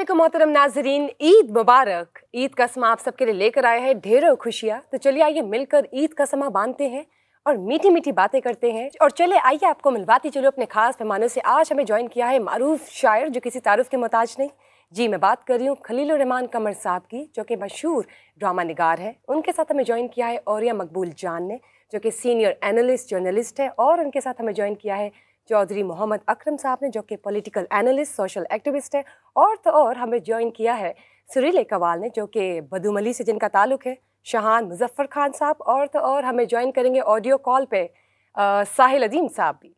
मोहतरम नाजरीन ईद मुबारक ईद का समा आप सबके लिए लेकर आया है ढेरों खुशियाँ तो चलिए आइए मिलकर ईद का समा बांधते हैं और मीठी मीठी बातें करते हैं और चले आइए आपको मिलवाती चलो अपने खास मेहमानों से आज हमें ज्वाइन किया है मरूफ शायर जो किसी तारुफ के मोहताज नहीं जी मैं बात कर रही हूँ खलील रहमान कमर साहब की जो कि मशहूर ड्रामा नगार है उनके साथ हमें ज्वाइन किया है औरिया मकबूल जान ने जो कि सीनियर एनालिस्ट जर्नलिस्ट है और उनके साथ हमें ज्वाइन किया है चौधरी मोहम्मद अकरम साहब ने जो कि पॉलिटिकल एनालिस्ट सोशल एक्टिविस्ट है और तो और हमें ज्वाइन किया है सुरील कवाल ने जो कि बदूमली से जिनका ताल्लुक है शाहान मुजफ्फर खान साहब और तो और हमें ज्वाइन करेंगे ऑडियो कॉल पे साहिल अदीम साहब भी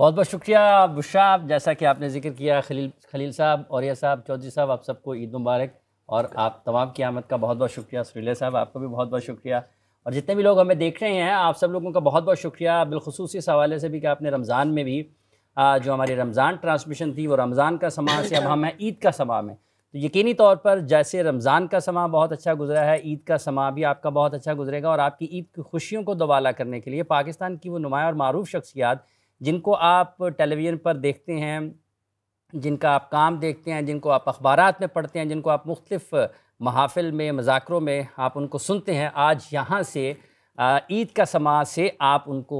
बहुत बहुत शुक्रिया बुशा जैसा कि आपने जिक्र किया खलील खलील साहब औरिया साहब चौधरी साहब आप सबको ईद मुबारक और आप तमाम की आमद का बहुत बहुत शुक्रिया सुरीले साहब आपको भी बहुत बहुत शुक्रिया और जितने भी लोग हमें देख रहे हैं आप सब लोगों का बहुत बहुत शुक्रिया बिलखसूस इस हवाले से भी कि आपने रमज़ान में भी जो हमारी रमज़ान ट्रांसमिशन थी वो रमज़ान का समा से अब हम हैं ईद का समा में तो यकीनी तौर पर जैसे रमज़ान का समा बहुत अच्छा गुजरा है ईद का समा भी आपका बहुत अच्छा गुजरेगा और आपकी ईद की खुशियों को दोबाला करने के लिए पाकिस्तान की वो नुमाया और मरूफ शख्सियात जिनको आप टेलीविज़न पर देखते हैं जिनका आप काम देखते हैं जिनको आप अखबार में पढ़ते हैं जिनको आप मुख्तफ़ महाफिल में मजाकरों में आप उनको सुनते हैं आज यहाँ से ईद का समा से आप उनको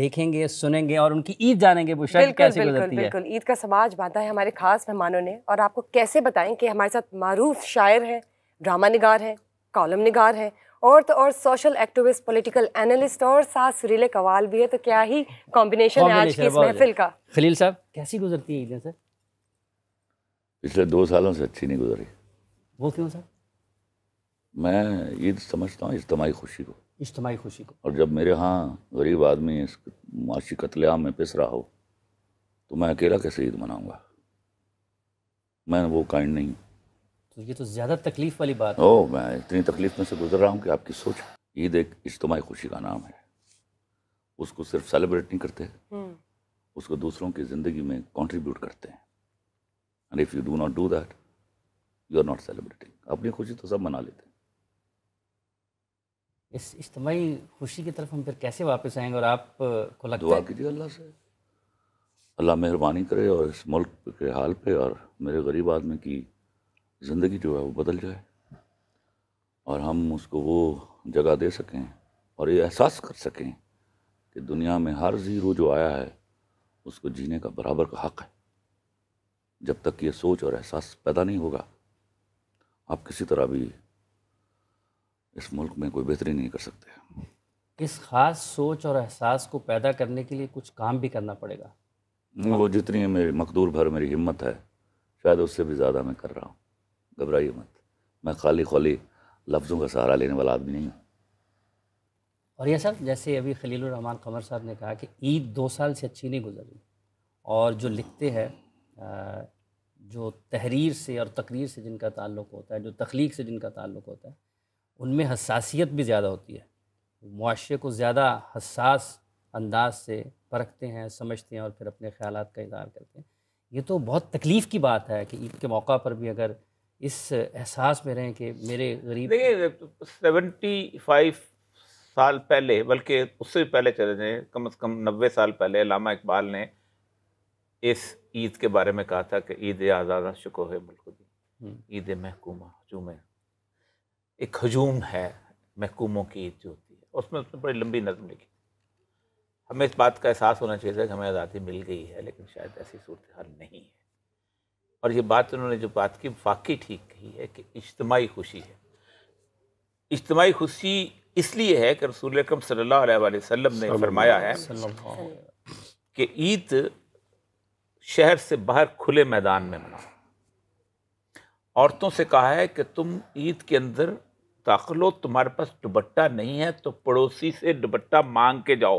देखेंगे सुनेंगे और उनकी ईद जानेंगे बिल्कुल कैसे गुजरती है बिल्कुल ईद का समाज बांधा है हमारे खास मेहमानों ने और आपको कैसे बताएं कि हमारे साथ मरूफ शायर हैं ड्रामा निगार हैं कॉलम निगार हैं और तो और सोशल एक्टिविस्ट पॉलिटिकल एनालिस्ट और साथ सुरीले कवाल भी है तो क्या ही कॉम्बिनेशन है आज की इस महफिल का खलील साहब कैसी गुजरती है ईदें सर पिछले दो सालों से अच्छी नहीं गुजरी वो क्यों सर मैं ईद समझता हूँ इज्तमाही खुशी को इज्तमाही खुशी को और जब मेरे यहाँ गरीब आदमी इस माशी कतलेआम में पिस रहा हो तो मैं अकेला कैसे ईद मनाऊँगा मैं वो काइंड नहीं तो ये तो ज़्यादा तकलीफ़ वाली बात ओ मैं इतनी तकलीफ़ में से गुजर रहा हूँ कि आपकी सोच ईद एक इज्तमाही खुशी का नाम है उसको सिर्फ सेलिब्रेट नहीं करते हम्म। उसको दूसरों की ज़िंदगी में कॉन्ट्रीब्यूट करते हैं and if you do not do that you are not celebrating अपनी खुशी तो सब मना लेते हैं इस इज्तमाही खुशी की तरफ हम फिर कैसे वापस आएंगे और आप को लगता दुआ कीजिए अल्लाह से अल्लाह मेहरबानी करे और इस मुल्क के हाल पे और मेरे गरीब आदमी की ज़िंदगी जो है वो बदल जाए और हम उसको वो जगह दे सकें और ये एहसास कर सकें कि दुनिया में हर ज़ीरो जो आया है उसको जीने का बराबर का हक़ है जब तक ये सोच और एहसास पैदा नहीं होगा आप किसी तरह भी इस मुल्क में कोई बेहतरी नहीं कर सकते इस ख़ास सोच और एहसास को पैदा करने के लिए कुछ काम भी करना पड़ेगा वो जितनी मेरी मकदूर भर मेरी हिम्मत है शायद उससे भी ज़्यादा मैं कर रहा हूँ घबराइए मत मैं खाली खाली लफ्ज़ों का सहारा लेने वाला आदमी नहीं हूँ और यह सर जैसे अभी खलीलरहमान कमर साहब ने कहा कि ईद दो साल से अच्छी नहीं गुजरी और जो लिखते हैं जो तहरीर से और तकरीर से जिनका ताल्लुक़ होता है जो तख्लीक से जिनका ताल्लुक़ होता है उनमें हसासीत भी ज़्यादा होती है मुआरे को ज़्यादा हसास अंदाज से परखते हैं समझते हैं और फिर अपने ख्याल का इजहार करते हैं ये तो बहुत तकलीफ़ की बात है कि ईद के मौका पर भी अगर इस एहसास में रहें कि मेरे गरीब देखिए तो सेवेंटी फाइव साल पहले बल्कि उससे भी पहले चले जाएँ कम अज़ कम नब्बे साल पहले लामा इकबाल ने इस ईद के बारे में कहा था कि ईद आज़ादा शिको है मुल्क हम्म। ईद महकूमा हजूम एक हजूम है महकूमों की ईद जो होती है उसमें उसने बड़ी लंबी नज़म लिखी हमें इस बात का एहसास होना चाहिए था कि हमें आज़ादी मिल गई है लेकिन शायद ऐसी सूरत हाल नहीं है और ये बात उन्होंने जो बात की वाकई ठीक कही है कि इज्तमाही खुशी है इज्तमाही खुशी इसलिए है कि रसूल अकरम सल्लल्लाहु अलैहि वसल्लम ने फरमाया है हाँ। कि ईद शहर से बाहर खुले मैदान में मनाओ औरतों से कहा है कि तुम ईद के अंदर दाखिल हो तुम्हारे पास दुपट्टा नहीं है तो पड़ोसी से दुपट्टा मांग के जाओ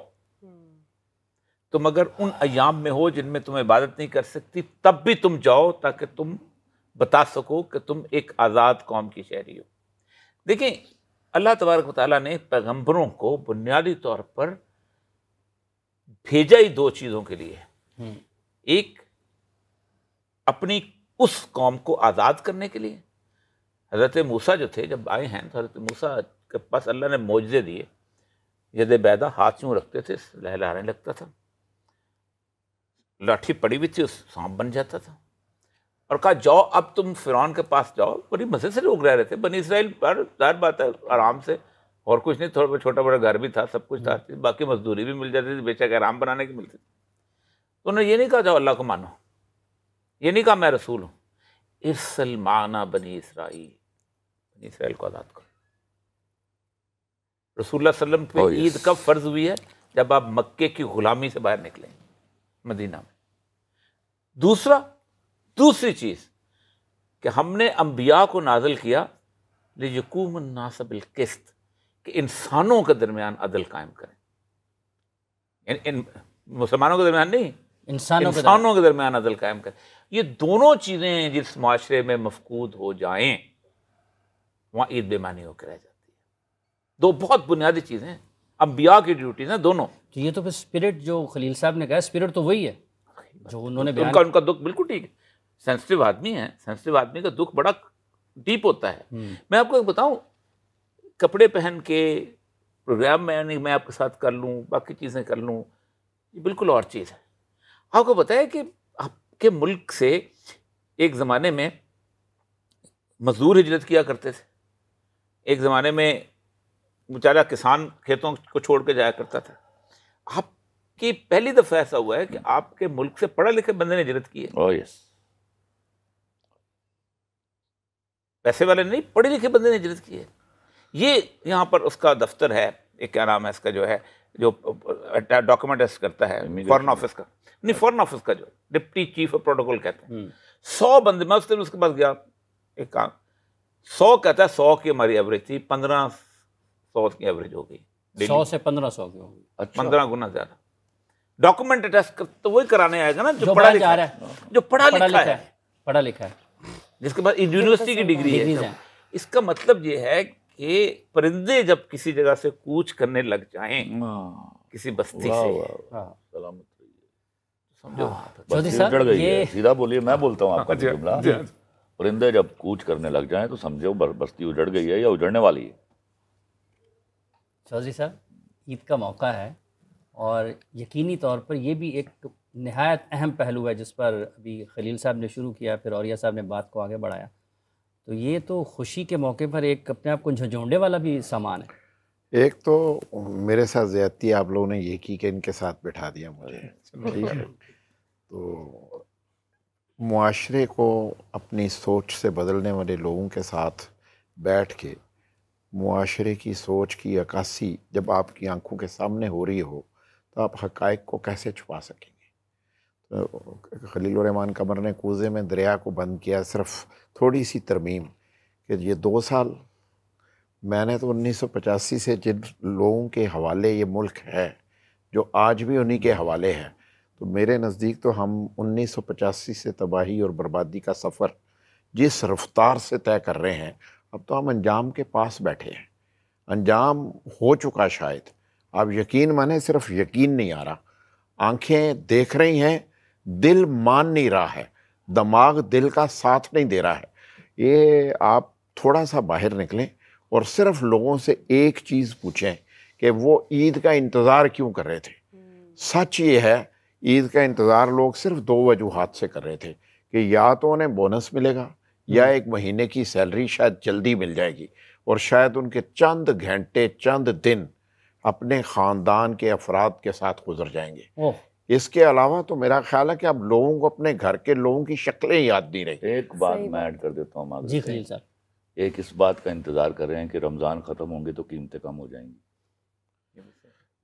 तुम अगर उन अयाम में हो जिनमें तुम इबादत नहीं कर सकती तब भी तुम जाओ ताकि तुम बता सको कि तुम एक आज़ाद कौम की शहरी हो देखें अल्लाह तबारक ताली ने पैगम्बरों को बुनियादी तौर पर भेजा ही दो चीज़ों के लिए हम्म। एक अपनी उस कौम को आज़ाद करने के लिए हज़रत मूसा जो थे जब आए हैं तो हज़रत मूसा के पास अल्लाह ने मोजे दिए यद बैदा हाथ यूँ रखते थे लहलाने लगता था लाठी पड़ी हुई थी उस सांप बन जाता था और कहा जाओ अब तुम फिरौन के पास जाओ बड़ी मज़े से लोग रह रहे थे बनी इसराइल पर जाहिर बात है आराम से और कुछ नहीं थोड़ा छोटा बड़ा घर भी था सब कुछ था हम्म। बाकी मजदूरी भी मिल जाती थी के आराम बनाने की मिलती थी तो उन्होंने ये नहीं कहा जाओ अल्लाह को मानो ये नहीं कहा मैं रसूल हूँ इसलमाना बनी इसराइल बनी इसराइल को आज़ाद करो रसूल वसल्लम पे oh, ईद कब फ़र्ज़ हुई है जब आप मक्के की ग़ुलामी से बाहर निकलें मदीना में दूसरा दूसरी चीज़ कि हमने अम्बिया को नाजल किया लेकूम नासबिल किस्त कि इंसानों के दरमियान अदल कायम करें इन, इन मुसलमानों के दरमियान नहीं इंसानों इंसानों के दरमियान अदल कायम कर ये दोनों चीज़ें जिस माशरे में मफकूद हो जाएं वहाँ ईद बेमानी होकर रह जाती है दो बहुत बुनियादी चीज़ें हैं अम्बिया की ड्यूटीज हैं दोनों तो ये तो फिर स्पिरिट जो खलील साहब ने कहा स्पिरिट तो वही है जो तो उन्होंने तो उनका उनका दुख बिल्कुल ठीक है सेंसिटिव आदमी है सेंसिटिव आदमी का दुख बड़ा डीप होता है हम्म। मैं आपको एक बताऊँ कपड़े पहन के प्रोग्राम में मैं आपके साथ कर लूँ बाकी चीज़ें कर लूँ ये बिल्कुल और चीज़ है आपको पता है कि आपके मुल्क से एक ज़माने में मज़दूर हिजरत किया करते थे एक ज़माने में बेचारा किसान खेतों को छोड़ के जाया करता था आपकी पहली दफ़ा ऐसा हुआ है कि आपके मुल्क से पढ़े लिखे बंदे ने हिजरत की है oh, पैसे वाले नहीं पढ़े लिखे बंदे ने हिजरत की है ये यहाँ पर उसका दफ्तर है एक क्या नाम है इसका जो है जो डॉक्यूमेंट करता है फॉरन ऑफिस का नहीं फॉरन ऑफिस का जो डिप्टी चीफ ऑफ प्रोटोकॉल कहते हैं hmm. सौ बंदे मैं उस दिन उसके पास गया एक काम सौ कहता है सौ की हमारी एवरेज थी पंद्रह सौ की एवरेज हो गई सौ से पंद्रह सौ की होगी अच्छा।, अच्छा। पंद्रह गुना ज़्यादा डॉक्यूमेंट कर तो वही कराने आएगा ना जो, जो पढ़ा लिखा है जो पढ़ा, पढ़ा लिखा, लिखा है पढ़ा लिखा है जिसके पास यूनिवर्सिटी की डिग्री है इसका मतलब ये है कि परिंदे जब किसी जगह से कूच करने लग जाएं हाँ। किसी बस्ती से हाँ। सलामत समझो हाँ, तो ये सीधा बोलिए मैं बोलता हूँ आपका जुमला परिंदे जब कूच करने लग जाएं तो समझो बस्ती उजड़ गई है या उजड़ने वाली है चौधरी साहब ईद का मौका है और यकीनी तौर पर यह भी एक नहायत अहम पहलू है जिस पर अभी खलील साहब ने शुरू किया फिर औरिया साहब ने बात को आगे बढ़ाया तो ये तो खुशी के मौके पर एक अपने आप को झंझोंडे वाला भी सामान है एक तो मेरे साथ ज़्यादती आप लोगों ने ये की कि इनके साथ बैठा दिया मुझे ठीक है तो माशरे को अपनी सोच से बदलने वाले लोगों के साथ बैठ के माशरे की सोच की अक्सी जब आपकी आंखों के सामने हो रही हो तो आप हकैक को कैसे छुपा सकें तो खलील रहमान कमर ने कूजे में दरिया को बंद किया सिर्फ थोड़ी सी तरमीम कि ये दो साल मैंने तो उन्नीस सौ पचासी से जिन लोगों के हवाले ये मुल्क है जो आज भी उन्हीं के हवाले हैं तो मेरे नज़दीक तो हम उन्नीस सौ पचासी से तबाही और बर्बादी का सफ़र जिस रफ्तार से तय कर रहे हैं अब तो हम अंजाम के पास बैठे हैं अंजाम हो चुका शायद आप यकीन माने सिर्फ यकीन नहीं आ रहा आंखें देख रही हैं दिल मान नहीं रहा है दिमाग दिल का साथ नहीं दे रहा है ये आप थोड़ा सा बाहर निकलें और सिर्फ लोगों से एक चीज़ पूछें कि वो ईद का इंतज़ार क्यों कर रहे थे हम्म। सच ये है ईद का इंतज़ार लोग सिर्फ दो वजूहत से कर रहे थे कि या तो उन्हें बोनस मिलेगा या हम्म। एक महीने की सैलरी शायद जल्दी मिल जाएगी और शायद उनके चंद घंटे चंद दिन अपने ख़ानदान के अफराद के साथ गुजर जाएंगे इसके अलावा तो मेरा ख्याल है कि आप लोगों को अपने घर के लोगों की शक्लें याद नहीं रही एक बात मैं ऐड कर देता हूँ जी खलील एक इस बात का इंतज़ार कर रहे हैं कि रमज़ान ख़त्म होंगे तो कीमतें कम हो जाएंगी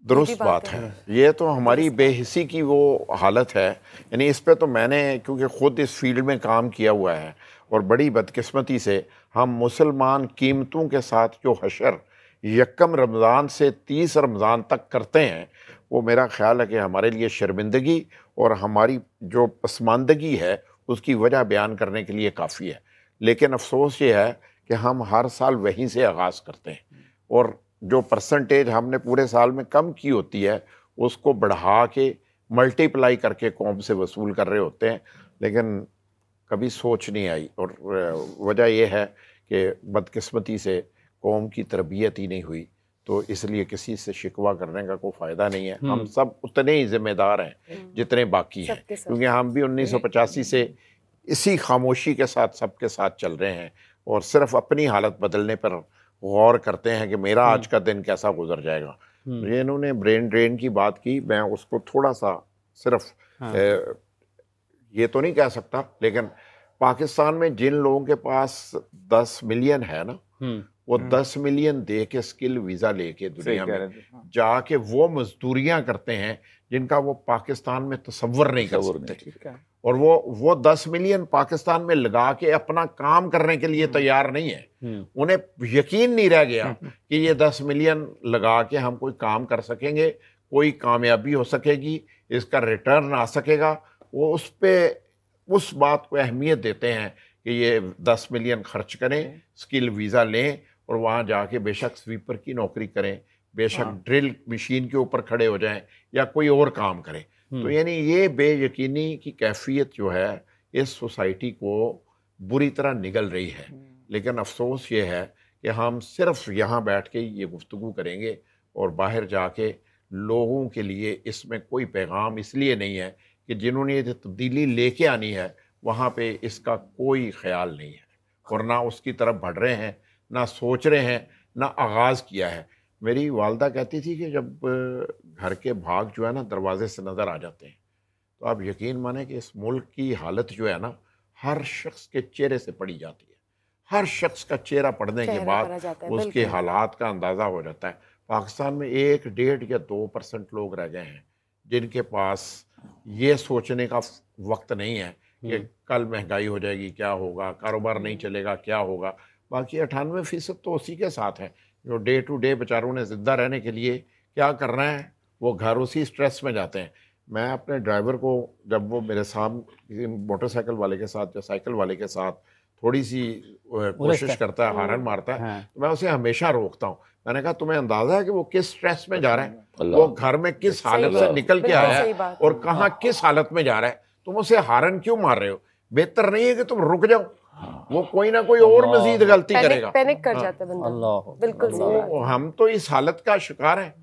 दुरुस्त बात है।, है ये तो हमारी बेहिसी की वो हालत है यानी इस पर तो मैंने क्योंकि ख़ुद इस फील्ड में काम किया हुआ है और बड़ी बदकिस्मती से हम मुसलमान कीमतों के साथ जो हशर यकम रमज़ान से तीस रमज़ान तक करते हैं वो मेरा ख्याल है कि हमारे लिए शर्मिंदगी और हमारी जो पसमानदगी है उसकी वजह बयान करने के लिए काफ़ी है लेकिन अफसोस ये है कि हम हर साल वहीं से आगाज़ करते हैं और जो परसेंटेज हमने पूरे साल में कम की होती है उसको बढ़ा के मल्टीप्लाई करके कौम से वसूल कर रहे होते हैं लेकिन कभी सोच नहीं आई और वजह यह है कि बदकस्मती से कौम की तरबियत ही नहीं हुई तो इसलिए किसी से शिकवा करने का कोई फ़ायदा नहीं है हम हम्म। सब उतने ही जिम्मेदार हैं हम्म। जितने बाकी हैं क्योंकि हम भी उन्नीस से इसी खामोशी के साथ सबके साथ चल रहे हैं और सिर्फ अपनी हालत बदलने पर गौर करते हैं कि मेरा हम्म। आज का दिन कैसा गुजर जाएगा ये इन्होंने ब्रेन ड्रेन की बात की मैं उसको थोड़ा सा सिर्फ हाँ। ए, ये तो नहीं कह सकता लेकिन पाकिस्तान में जिन लोगों के पास दस मिलियन है ना वो हाँ। दस मिलियन दे के स्किल वीज़ा लेके दुनिया में हाँ। जाके वो मजदूरियाँ करते हैं जिनका वो पाकिस्तान में तस्वर नहीं कर सकते और वो वो दस मिलियन पाकिस्तान में लगा के अपना काम करने के लिए हाँ। तैयार नहीं है हम्म। उन्हें यकीन नहीं रह गया कि ये दस मिलियन लगा के हम कोई काम कर सकेंगे कोई कामयाबी हो सकेगी इसका रिटर्न आ सकेगा वो उस पर उस बात को अहमियत देते हैं कि ये दस मिलियन खर्च करें स्किल वीज़ा लें और वहाँ जाके बेशक स्वीपर की नौकरी करें बेशक हाँ। ड्रिल मशीन के ऊपर खड़े हो जाएं या कोई और काम करें तो हम्म। यानी ये बेयकीनी की कैफियत जो है इस सोसाइटी को बुरी तरह निगल रही है हम्म। लेकिन अफसोस ये है कि हम सिर्फ यहाँ बैठ के ये गुफ्तु करेंगे और बाहर जाके लोगों के लिए इसमें कोई पैगाम इसलिए नहीं है कि जिन्होंने ये तब्दीली लेके आनी है वहाँ पे इसका कोई ख्याल नहीं है और ना उसकी तरफ बढ़ रहे हैं ना सोच रहे हैं ना आगाज़ किया है मेरी वालदा कहती थी कि जब घर के भाग जो है ना दरवाजे से नज़र आ जाते हैं तो आप यकीन माने कि इस मुल्क की हालत जो है ना हर शख्स के चेहरे से पड़ी जाती है हर शख्स का चेहरा पढ़ने के बाद उसके हालात का अंदाज़ा हो जाता है पाकिस्तान में एक डेढ़ या दो परसेंट लोग रह गए हैं जिनके पास ये सोचने का वक्त नहीं है कि हम्म। कल महंगाई हो जाएगी क्या होगा कारोबार नहीं हम्म। चलेगा क्या होगा बाकी अठानवे फ़ीसद तो उसी के साथ है जो डे टू डे बेचारों ने ज़िंदा रहने के लिए क्या करना है वो घर उसी स्ट्रेस में जाते हैं मैं अपने ड्राइवर को जब वो मेरे सामने मोटरसाइकिल वाले के साथ या साइकिल वाले के साथ थोड़ी सी कोशिश करता है हारन मारता है हाँ। तो मैं उसे हमेशा रोकता हूँ मैंने कहा तुम्हें अंदाजा है कि वो किस स्ट्रेस में जा रहा है वो घर में किस हालत से निकल के आया है और कहाँ हाँ। किस हालत में जा रहा है तुम उसे हारन क्यों मार रहे हो बेहतर नहीं है कि तुम रुक जाओ वो कोई ना कोई और मजीद गलती करेगा पैनिक कर हाँ। जाता है बंदा बिल्कुल सही हम तो इस हालत का शिकार है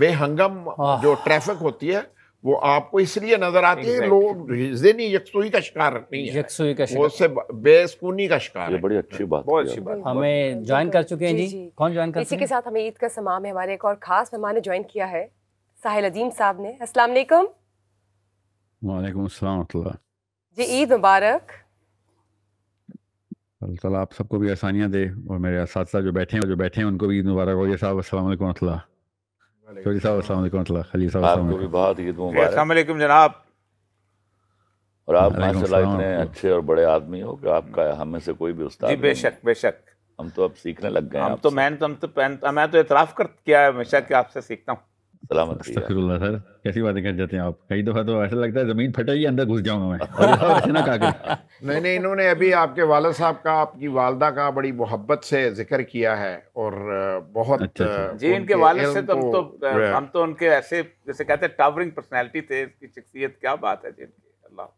बेहंगम जो ट्रैफिक होती है वो आपको इसलिए नजर आती है लोग जहनी यकसुई का शिकार नहीं है यकसुई का शिकार उससे बेसकूनी का शिकार ये बड़ी अच्छी बात बहुत अच्छी बात हमें ज्वाइन कर चुके हैं जी, जी। कौन ज्वाइन कर इसी के साथ हमें ईद का समाम है हमारे एक और खास मेहमान ने ज्वाइन किया है साहिल अजीम साहब ने अस्सलाम वालेकुम वालेकुम अस्सलाम जी ईद मुबारक अल्लाह ताला आप सबको भी आसानियाँ दे और मेरे साथ साथ जो बैठे हैं जो बैठे हैं उनको भी मुबारक हो साहब असलम चौधरी साहब असलम खली साहब आपको भी बहुत ईद मुबारक जनाब और आप माशाल्लाह इतने अच्छे और बड़े आदमी हो कि आपका हम में से कोई भी उस्ताद जी बेशक बेशक हम तो अब सीखने लग गए हम तो मैंने तो हम तो मैं तो इतराफ़ कर किया है हमेशा कि आपसे सीखता हूँ सलामत सर कैसी बातें कर जाते हैं आप कई दफा तो ऐसा लगता है जमीन फटेगी अंदर घुस जाऊंगा मैं ऐसे नहीं नहीं इन्होंने अभी आपके वाल साहब का आपकी वालदा का बड़ी मोहब्बत से जिक्र किया है और बहुत अच्छा, अच्छा। जी इनके वाले से तो हम तो हम तो उनके ऐसे जैसे कहते हैं टावरिंग पर्सनैलिटी थे इसकी शख्सियत क्या बात है जी अल्लाह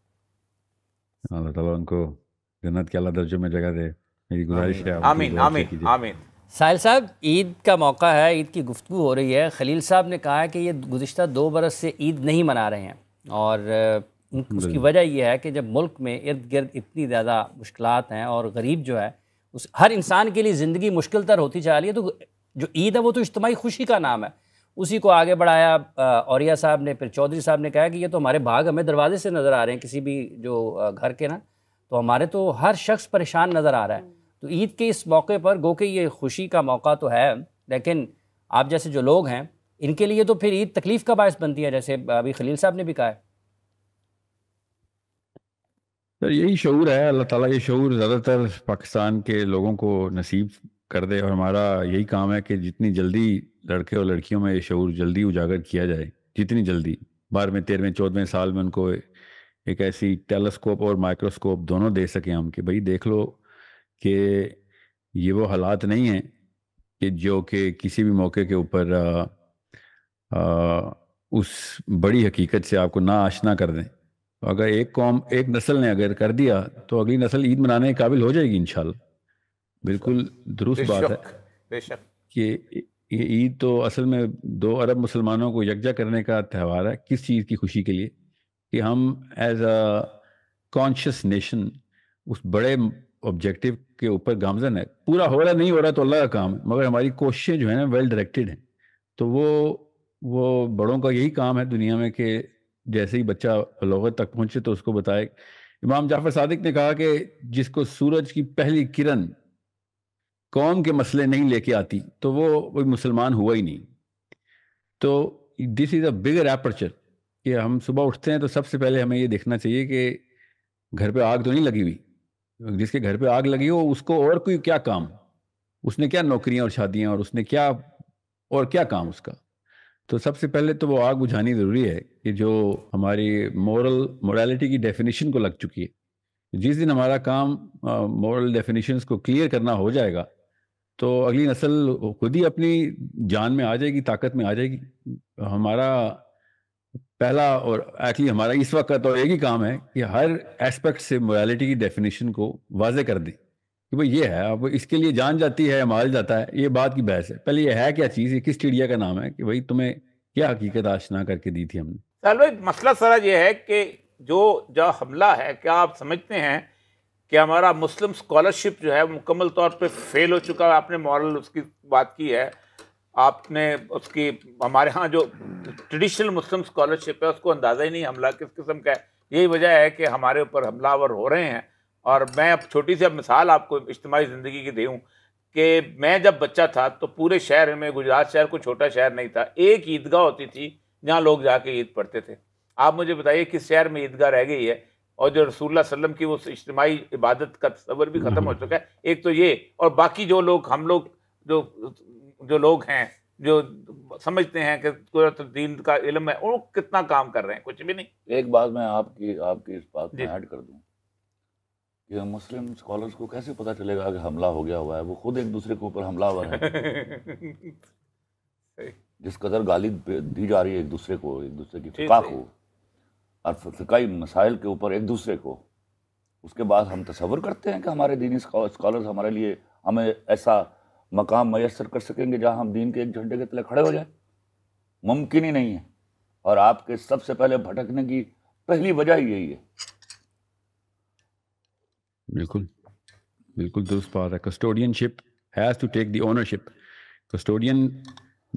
अल्लाह तला उनको जन्नत के अला दर्जों में जगह दे मेरी गुजारिश है आमीन आमीन आमीन साहिल साहब ईद का मौका है ईद की गुफ्तु हो रही है खलील साहब ने कहा है कि ये गुजशत दो बरस से ईद नहीं मना रहे हैं और उसकी वजह यह है कि जब मुल्क में इर्द गिर्द इतनी ज़्यादा मुश्किल हैं और गरीब जो है उस हर इंसान के लिए ज़िंदगी मुश्किल तर होती जा रही है तो जो ईद है वो तो इज्तमी खुशी का नाम है उसी को आगे बढ़ाया औरिया साहब ने फिर चौधरी साहब ने कहा कि ये तो हमारे भाग हमें दरवाजे से नज़र आ रहे हैं किसी भी जो घर के ना तो हमारे तो हर शख्स परेशान नज़र आ रहा है तो ईद के इस मौके पर गो के ये खुशी का मौका तो है लेकिन आप जैसे जो लोग हैं इनके लिए तो फिर ईद तकलीफ़ का बायस बनती है जैसे अभी खलील साहब ने भी कहा है सर तो यही शूर है अल्लाह ताला ये शूर ज़्यादातर पाकिस्तान के लोगों को नसीब कर दे और हमारा यही काम है कि जितनी जल्दी लड़के और लड़कियों में ये शूर जल्दी उजागर किया जाए जितनी जल्दी बारहवें तेरहवें चौदहवें साल में उनको एक ऐसी टेलीस्कोप और माइक्रोस्कोप दोनों दे सकें हम कि भाई देख लो कि ये वो हालात नहीं हैं कि जो कि किसी भी मौके के ऊपर उस बड़ी हकीकत से आपको ना आशना कर दें तो अगर एक कौम एक नस्ल ने अगर कर दिया तो अगली नस्ल ईद मनाने के काबिल हो जाएगी इन बिल्कुल दुरुस्त बात है कि ये ईद तो असल में दो अरब मुसलमानों को यकजा करने का त्यौहार है किस चीज़ की खुशी के लिए कि हम एज अ कॉन्शियस नेशन उस बड़े ऑब्जेक्टिव के ऊपर गामजन है पूरा हो रहा नहीं हो रहा तो अल्लाह का काम है मगर हमारी कोशिशें जो है ना वेल डायरेक्टेड हैं तो वो वो बड़ों का यही काम है दुनिया में कि जैसे ही बच्चा लगत तक पहुंचे तो उसको बताए इमाम जाफर सादिक ने कहा कि जिसको सूरज की पहली किरण कौम के मसले नहीं लेके आती तो वो कोई मुसलमान हुआ ही नहीं तो this is a bigger aperture कि हम सुबह उठते हैं तो सबसे पहले हमें ये देखना चाहिए कि घर पे आग तो नहीं लगी हुई जिसके घर पे आग लगी हो उसको और कोई क्या काम उसने क्या नौकरियां और शादियां और उसने क्या और क्या काम उसका तो सबसे पहले तो वो आग बुझानी ज़रूरी है कि जो हमारी मॉरल मोरालिटी की डेफिनेशन को लग चुकी है जिस दिन हमारा काम मॉरल डेफिनेशन को क्लियर करना हो जाएगा तो अगली नस्ल खुद ही अपनी जान में आ जाएगी ताकत में आ जाएगी हमारा पहला और एक्चुअली हमारा इस वक्त का तो एक ही काम है कि हर एस्पेक्ट से मोरालिटी की डेफिनेशन को वाजे कर दें कि भाई ये है अब इसके लिए जान जाती है माल जाता है ये बात की बहस है पहले ये है क्या चीज़ ये किस चिड़िया का नाम है कि भाई तुम्हें क्या हकीकत आशना करके दी थी हमने साल भाई मसला सारा ये है कि जो जो हमला है क्या आप समझते हैं कि हमारा मुस्लिम स्कॉलरशिप जो है मुकम्मल तौर पे फेल हो चुका है आपने मॉरल उसकी बात की है आपने उसकी हमारे यहाँ जो ट्रेडिशनल मुस्लिम स्कॉलरशिप है उसको अंदाज़ा ही नहीं हमला किस किस्म का है यही वजह है कि हमारे ऊपर हमलावर हो रहे हैं और मैं अब छोटी सी अब मिसाल आपको इज्तमी ज़िंदगी की दूँ कि मैं जब बच्चा था तो पूरे शहर में गुजरात शहर को छोटा शहर नहीं था एक ईदगाह होती थी जहाँ लोग जाके ईद पढ़ते थे आप मुझे बताइए किस शहर में ईदगाह रह गई है और जो रसूल वसलम की उस इज्तमी इबादत का तस्वर भी ख़त्म हो चुका है एक तो ये और बाकी जो लोग हम लोग जो जो लोग हैं जो समझते हैं कि कुरत दीन का इलम है वो कितना काम कर रहे हैं कुछ भी नहीं एक बात मैं आपकी आपकी इस बात में ऐड कर दूं कि मुस्लिम स्कॉलर्स को कैसे पता चलेगा कि हमला हो गया हुआ है वो खुद एक दूसरे के ऊपर हमलावर है जिस कदर गाली दी जा रही है एक दूसरे को एक दूसरे की फिका को और फिकाई मसाइल के ऊपर एक दूसरे को उसके बाद हम तस्वर करते हैं कि हमारे दीनी स्कॉलर्स हमारे लिए हमें ऐसा मकाम मैसर कर सकेंगे जहाँ हम दीन के एक झंडे के तले खड़े हो जाए मुमकिन ही नहीं है और आपके सबसे पहले भटकने की पहली वजह यही है बिल्कुल बिल्कुल दुरुस्त बात है custodianship has to take the ownership custodian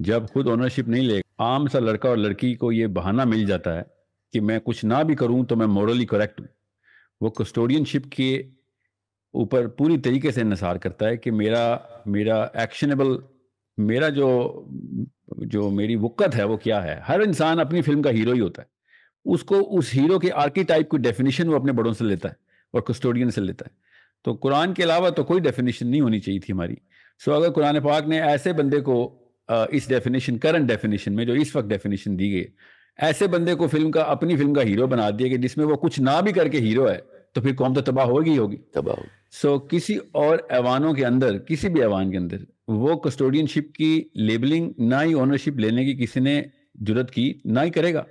जब खुद ओनरशिप नहीं ले आम सा लड़का और लड़की को ये बहाना मिल जाता है कि मैं कुछ ना भी करूं तो मैं मॉरली करेक्ट हूं वो कस्टोडियनशिप के ऊपर पूरी तरीके से इसार करता है कि मेरा मेरा एक्शनेबल मेरा जो जो मेरी वक़्त है वो क्या है हर इंसान अपनी फिल्म का हीरो ही होता है उसको उस हीरो के आर्किटाइप की डेफिनेशन वो अपने बड़ों से लेता है और कस्टोडियन से लेता है तो कुरान के अलावा तो कोई डेफिनेशन नहीं होनी चाहिए थी हमारी सो अगर कुरान पाक ने ऐसे बंदे को इस डेफिनेशन करंट डेफिनेशन में जो इस वक्त डेफिनेशन दी गई ऐसे बंदे को फिल्म का अपनी फिल्म का हीरो बना दिया कि जिसमें वो कुछ ना भी करके हीरो है तो फिर कौम तो तबाह होगी होगी तबाह होगी सो so, किसी और एवानों के अंदर किसी भी एवान के अंदर वो कस्टोडियनशिप की लेबलिंग ना ही ओनरशिप लेने की किसी ने जरूरत की ना ही करेगा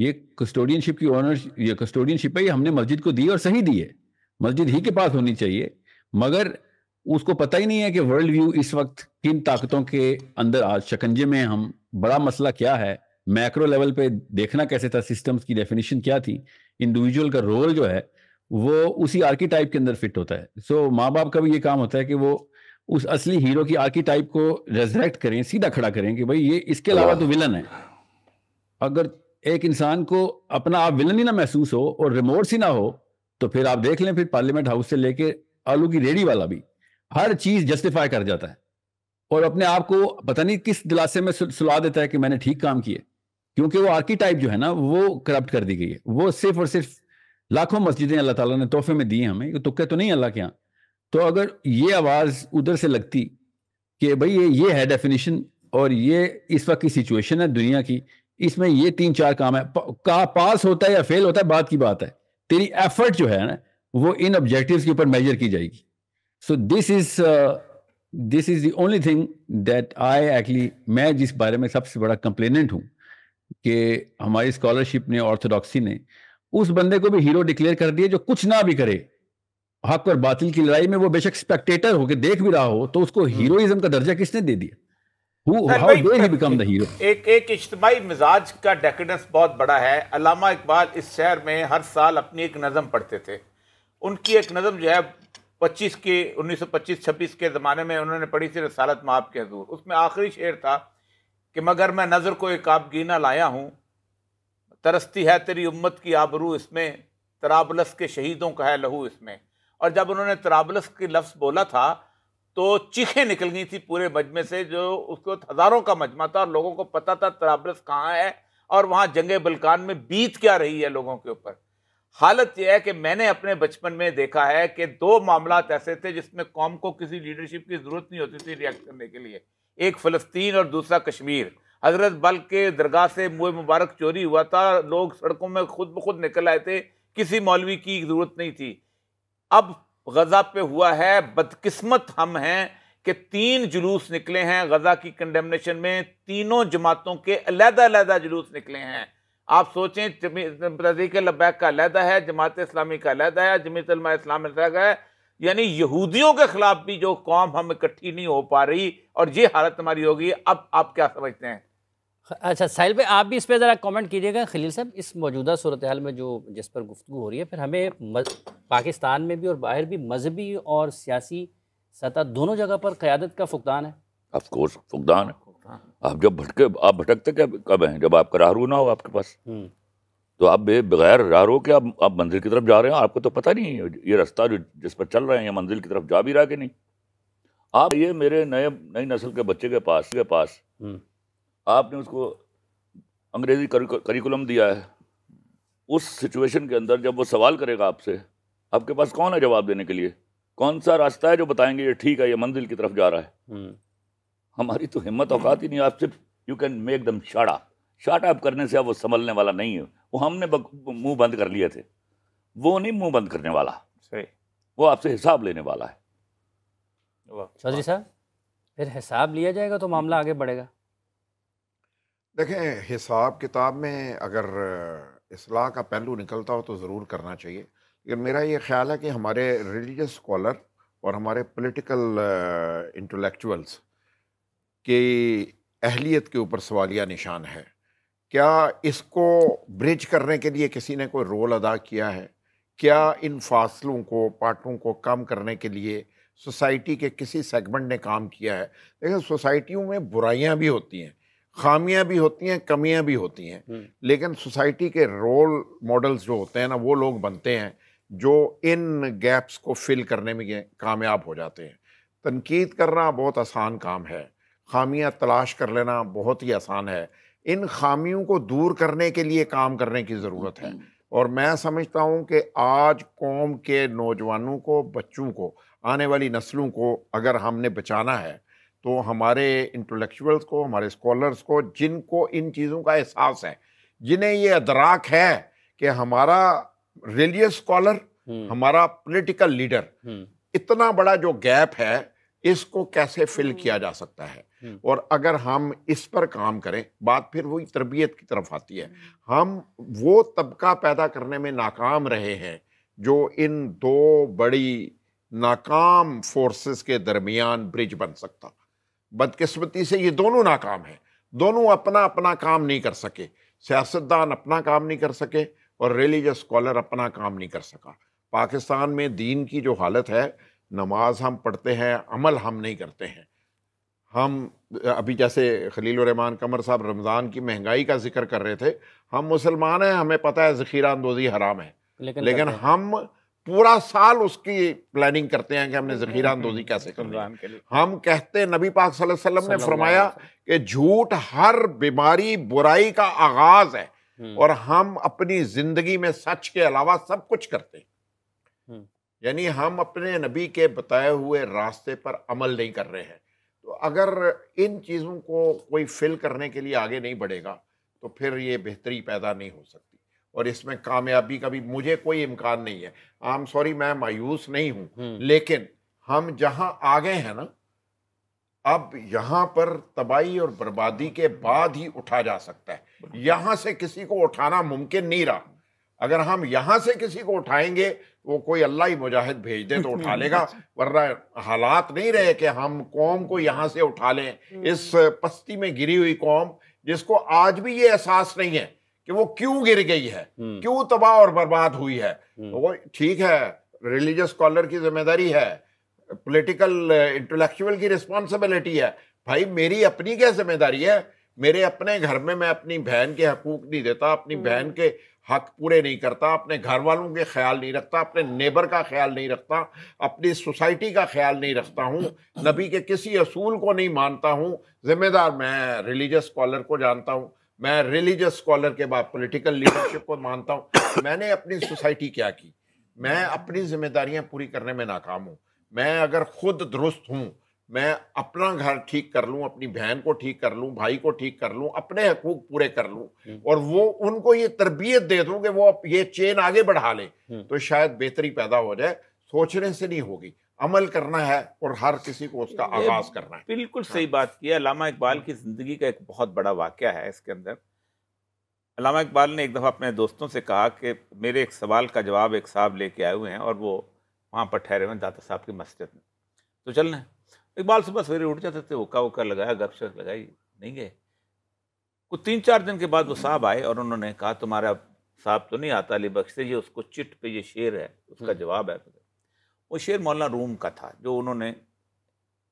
ये कस्टोडियनशिप की ओनर ये कस्टोडियनशिप है ये हमने मस्जिद को दी और सही दी है मस्जिद ही के पास होनी चाहिए मगर उसको पता ही नहीं है कि वर्ल्ड व्यू इस वक्त किन ताकतों के अंदर आज शकंजे में हम बड़ा मसला क्या है मैक्रो लेवल पे देखना कैसे था सिस्टम्स की डेफिनेशन क्या थी इंडिविजुअल का रोल जो है वो उसी टाइप के अंदर फिट होता है सो so, माँ बाप का भी ये काम होता है कि वो उस असली हीरो की टाइप को रेजरेक्ट करें सीधा खड़ा करें कि भाई ये इसके अलावा तो विलन है अगर एक इंसान को अपना आप विलन ही ना महसूस हो और रिमोर्स ही ना हो तो फिर आप देख लें फिर पार्लियामेंट हाउस से लेके आलू की रेडी वाला भी हर चीज जस्टिफाई कर जाता है और अपने आप को पता नहीं किस दिलासे में सुला देता है कि मैंने ठीक काम किया क्योंकि वो टाइप जो है ना वो करप्ट कर दी गई है वो सिर्फ और सिर्फ लाखों मस्जिदें अल्लाह ताला ने तोहफे में दी हैं हमें तुक्के तो नहीं अल्लाह के यहाँ तो अगर ये आवाज़ उधर से लगती कि भाई ये ये है डेफिनेशन और ये इस वक्त की सिचुएशन है दुनिया की इसमें ये तीन चार काम है का पास होता है या फेल होता है बात की बात है तेरी एफर्ट जो है ना वो इन ऑब्जेक्टिव्स के ऊपर मेजर की जाएगी so this is this is the only thing that I actually मैं जिस बारे में सबसे बड़ा कंप्लेनेंट हूँ कि हमारी स्कॉलरशिप ने ऑर्थोडॉक्सी ने uh, उस बंदे को भी हीरो डिक्लेयर कर दिए जो कुछ ना भी करे हक और बातिल की लड़ाई में वो बेशक स्पेक्टेटर होकर देख भी रहा हो तो उसको हीरोइज्म का दर्जा किसने दे दिया हीरो एक एक इज्तमाही मिजाज का डेकडेंस बहुत बड़ा है अलामा इकबाल इस शहर में हर साल अपनी एक नज़म पढ़ते थे उनकी एक नज़म जो है पच्चीस के उन्नीस सौ पच्चीस छब्बीस के ज़माने में उन्होंने पढ़ी थी रसालत माप के हजूर उसमें आखिरी शेर था कि मगर मैं नज़र को एक आप लाया हूँ तरसती है तेरी उम्मत की आबरू इसमें तराबलस के शहीदों का है लहू इसमें और जब उन्होंने तराबलस के लफ्ज़ बोला था तो चीखें निकल गई थी पूरे मजमे से जो उसको हज़ारों का मजमा था और लोगों को पता था तराबलस कहाँ है और वहाँ जंग बलकान में बीत क्या रही है लोगों के ऊपर हालत यह है कि मैंने अपने बचपन में देखा है कि दो मामला ऐसे थे जिसमें कौम को किसी लीडरशिप की ज़रूरत नहीं होती थी रिएक्ट करने के लिए एक फ़लस्तीन और दूसरा कश्मीर हज़रत बल के दरगाह से मुए मुबारक चोरी हुआ था लोग सड़कों में खुद ब खुद निकल आए थे किसी मौलवी की ज़रूरत नहीं थी अब गज़ा पे हुआ है बदकिस्मत हम हैं कि तीन जुलूस निकले हैं गज़ा की कंडेमनेशन में तीनों जमातों के अलहदा जुलूस निकले हैं आप सोचें तहरीक लबैक का अलहदा है जमात इस्लामी का अलहदा है जमीत इस्लाम है यानी यहूदियों के खिलाफ भी जो कौम हम इकट्ठी नहीं हो पा रही और ये हालत हमारी होगी अब आप क्या समझते हैं अच्छा साहिल भाई आप भी इस पर ज़रा कमेंट कीजिएगा खलील साहब इस मौजूदा सूरत हाल में जो जिस पर गुफ्तु हो रही है फिर हमें पाकिस्तान में भी और बाहर भी मजहबी और सियासी सतह दोनों जगह पर क़्यादत का फुकदान है अफकोर्स फुकदान है आप जब भटके आप भटकते कब कब हैं जब आप करारू ना हो आपके पास हम्म। तो अब बगैर रारो के अब आप मंजिल की तरफ जा रहे हैं आपको तो पता नहीं ये रास्ता जो जिस पर चल रहे हैं ये मंजिल की तरफ जा भी रहा कि नहीं आप ये मेरे नए नई नस्ल के बच्चे के पास के पास हम्म। आपने उसको अंग्रेज़ी करिकुलम दिया है उस सिचुएशन के अंदर जब वो सवाल करेगा आपसे आपके पास कौन है जवाब देने के लिए कौन सा रास्ता है जो बताएंगे ये ठीक है ये मंजिल की तरफ जा रहा है हम्म। हमारी तो हिम्मत औकात ही नहीं आप सिर्फ you can make them शाड़ा short up करने से अब वो संभलने वाला नहीं है वो हमने मुंह बंद कर लिए थे वो नहीं मुंह बंद करने वाला सही वो आपसे हिसाब लेने वाला है चौधरी साहब फिर हिसाब लिया जाएगा तो मामला आगे बढ़ेगा देखें हिसाब किताब में अगर इसलाह का पहलू निकलता हो तो ज़रूर करना चाहिए लेकिन मेरा ये ख्याल है कि हमारे रिलीजस स्कॉलर और हमारे पॉलिटिकल इंटेलेक्चुअल्स की अहलियत के ऊपर सवालिया निशान है क्या इसको ब्रिज करने के लिए किसी ने कोई रोल अदा किया है क्या इन फासलों को पार्टों को कम करने के लिए सोसाइटी के किसी सेगमेंट ने काम किया है लेकिन सोसाइटियों में बुराइयां भी होती हैं खामियां भी होती हैं कमियां भी होती हैं हम्म। लेकिन सोसाइटी के रोल मॉडल्स जो होते हैं ना वो लोग बनते हैं जो इन गैप्स को फिल करने में कामयाब हो जाते हैं तनकीद करना बहुत आसान काम है खामियां तलाश कर लेना बहुत ही आसान है इन खामियों को दूर करने के लिए काम करने की ज़रूरत है और मैं समझता हूँ कि आज कौम के नौजवानों को बच्चों को आने वाली नस्लों को अगर हमने बचाना है तो हमारे इंटेलेक्चुअल्स को हमारे स्कॉलर्स को जिनको इन चीज़ों का एहसास है जिन्हें ये अदराक है कि हमारा रिलीजियस स्कॉलर हम्म। हमारा पॉलिटिकल लीडर हम्म। इतना बड़ा जो गैप है इसको कैसे फिल किया हम्म। जा सकता है हम्म। और अगर हम इस पर काम करें बात फिर वही तरबियत की तरफ आती है हम्म। हम वो तबका पैदा करने में नाकाम रहे हैं जो इन दो बड़ी नाकाम फोर्सेस के दरमियान ब्रिज बन सकता बदकिस्मती से ये दोनों नाकाम हैं दोनों अपना अपना काम नहीं कर सके सियासतदान अपना काम नहीं कर सके और रिलीजस स्कॉलर अपना काम नहीं कर सका पाकिस्तान में दीन की जो हालत है नमाज हम पढ़ते हैं अमल हम नहीं करते हैं हम अभी जैसे खलील रहमान कमर साहब रमज़ान की महंगाई का जिक्र कर रहे थे हम मुसलमान हैं हमें पता है ज़खीरा अंदोज़ी हराम है लेकिन, लेकिन हम पूरा साल उसकी प्लानिंग करते हैं कि हमने हम्म, ज़खीरा हम्म, अंदोज़ी कैसे हम्म, करनी है हम कहते हैं नबी पाक सल्लल्लाहु अलैहि वसल्लम ने फरमाया कि झूठ हर बीमारी बुराई का आगाज़ है और हम अपनी ज़िंदगी में सच के अलावा सब कुछ करते हैं यानी हम अपने नबी के बताए हुए रास्ते पर अमल नहीं कर रहे हैं तो अगर इन चीज़ों को कोई फिल करने के लिए आगे नहीं बढ़ेगा तो फिर ये बेहतरी पैदा नहीं हो सकती और इसमें कामयाबी का भी मुझे कोई इम्कान नहीं है आम सॉरी मैं मायूस नहीं हूँ हम्म। लेकिन हम जहाँ आगे हैं ना अब यहाँ पर तबाही और बर्बादी के बाद ही उठा जा सकता है यहाँ से किसी को उठाना मुमकिन नहीं रहा अगर हम यहाँ से किसी को उठाएंगे वो कोई अल्लाह ही मुजाहिद भेज दे तो उठा लेगा वरना हालात नहीं रहे कि हम कौम को यहाँ से उठा लें हम्म। इस पस्ती में गिरी हुई कौम जिसको आज भी ये एहसास नहीं है कि वो क्यों गिर गई है हम्म। क्यों तबाह और बर्बाद हुई है हम्म। तो वो ठीक है रिलीजियस स्कॉलर की जिम्मेदारी है पॉलिटिकल इंटेलेक्चुअल uh, की रिस्पॉन्सिबिलिटी है भाई मेरी अपनी क्या जिम्मेदारी है मेरे अपने घर में मैं अपनी बहन के हकूक नहीं देता अपनी बहन के हक पूरे नहीं करता अपने घर वालों के ख्याल नहीं रखता अपने नेबर का ख्याल नहीं रखता अपनी सोसाइटी का ख्याल नहीं रखता हूँ नबी के किसी असूल को नहीं मानता हूँ ज़िम्मेदार मैं रिलीजस स्कॉलर को जानता हूँ मैं रिलीजस स्कॉलर के बाद पॉलिटिकल लीडरशिप को मानता हूँ मैंने अपनी सोसाइटी क्या की मैं अपनी जिम्मेदारियाँ पूरी करने में नाकाम हूँ मैं अगर खुद दुरुस्त हूँ मैं अपना घर ठीक कर लूं अपनी बहन को ठीक कर लूं भाई को ठीक कर लूं अपने हकूक पूरे कर लूं हम्म। और वो उनको ये तरबियत दे दूं कि वो ये चेन आगे बढ़ा लें हम्म। तो शायद बेहतरी पैदा हो जाए सोचने से नहीं होगी अमल करना है और हर किसी को उसका आगाज करना है बिल्कुल हाँ। सही बात की अलामा इकबाल की ज़िंदगी का एक बहुत बड़ा वाक्य है इसके अंदर अलामा इकबाल ने एक दफ़ा अपने दोस्तों से कहा कि मेरे एक सवाल का जवाब एक साहब लेके आए हुए हैं और वो वहाँ पर ठहरे हुए हैं दाता साहब की मस्जिद में तो चलना इकबाल सुबह सवेरे उठ जाते थे ओका ओका लगाया शप लगाई नहीं गए कुछ तीन चार दिन के बाद वो साहब आए और उन्होंने कहा तुम्हारा साहब तो नहीं आता अली बख्श से ये उसको चिट पे ये शेर है उसका हम्म। जवाब है वो शेर मौलाना रूम का था जो उन्होंने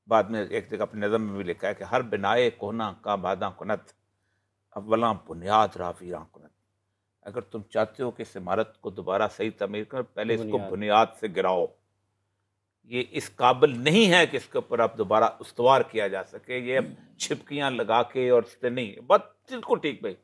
बाद में एक जगह अपने नज़म में भी लिखा है कि हर बिनाए कोहना का बादा कुनत अवला बुनियाद राफीरा कुनत अगर तुम चाहते हो कि इस इमारत को दोबारा सही तमीर करो पहले इसको बुनियाद से गिराओ ये इस काबिल नहीं है कि इसके ऊपर आप दोबारा उसवार किया जा सके ये अब छिपकियाँ लगा के और इससे नहीं बस बिल्कुल ठीक भाई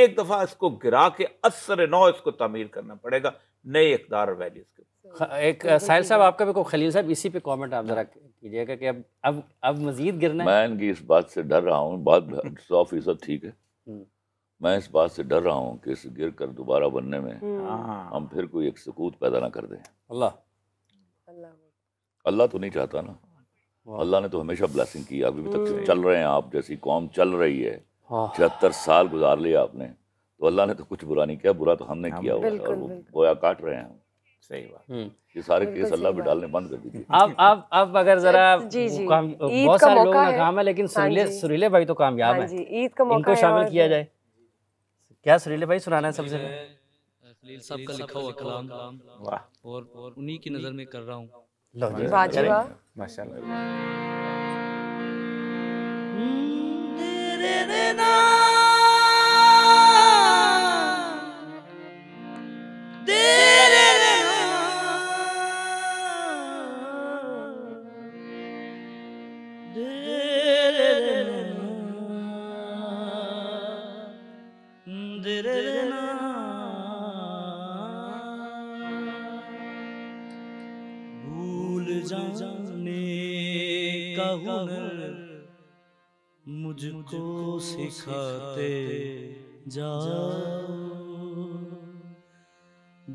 एक दफ़ा इसको गिरा के असर नौ इसको तमीर करना पड़ेगा नए इकदार और वैल्यूज़ के एक साहिल साहब आपका भी को खलील साहब इसी पे कमेंट आप जरा कीजिएगा कि अब अब अब मजीद गिरना मैं इनकी इस बात से डर रहा हूँ बात सौ फीसद ठीक है हम्म। मैं इस बात से डर रहा हूँ कि इस गिर कर दोबारा बनने में हम्म। हाँ। हम फिर कोई एक सकूत पैदा ना कर दें अल्लाह अल्लाह तो नहीं चाहता ना अल्लाह ने तो हमेशा ब्लेसिंग की अभी तक हम्म। चल रहे हैं आप जैसी कौम चल रही है हाँ। छिहत्तर साल गुजार लिया आपने तो अल्लाह ने तो कुछ बुरा नहीं किया बुरा तो हमने हाँ, किया हुआ और वो गोया काट रहे हैं सही बात हम्म। ये सारे केस अल्लाह भी डालने बंद कर दीजिए अब अब अब अगर जरा बहुत सारे लोग नाकाम है लेकिन हाँ सुरीले सुरीले भाई तो कामयाब है ईद का इनको शामिल किया जाए क्या सुरीले भाई सुनाना है सबसे पहले खलील साहब का लिखा हुआ कलाम वाह और उन्हीं की नज़र में कर रहा हूँ लो जी माशाल्लाह did it enough. जाने का हुनर मुझको सिखाते जा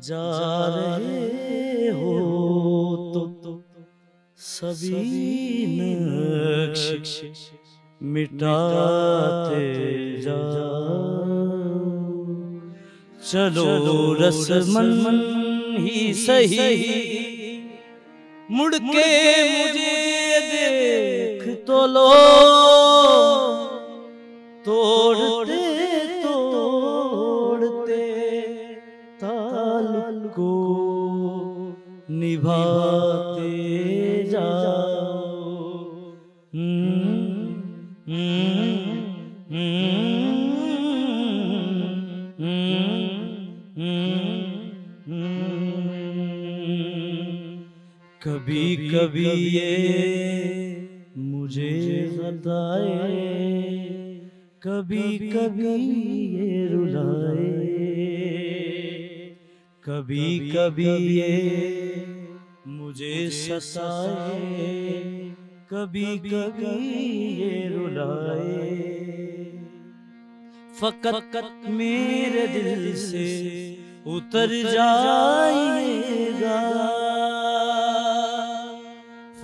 जा रहे हो तो सभी नक्ष मिटाते जा चलो रस मन मन ही सही, सही मुड़के मुझे देख तो लो तोड़ते तोड़ते ताल को निभा कभी कभी ये मुझे सताए कभी कभी ये रुलाए कभी कभी ये मुझे सताए कभी कभी ये रुलाए फकत मेरे दिल से उतर जाएगा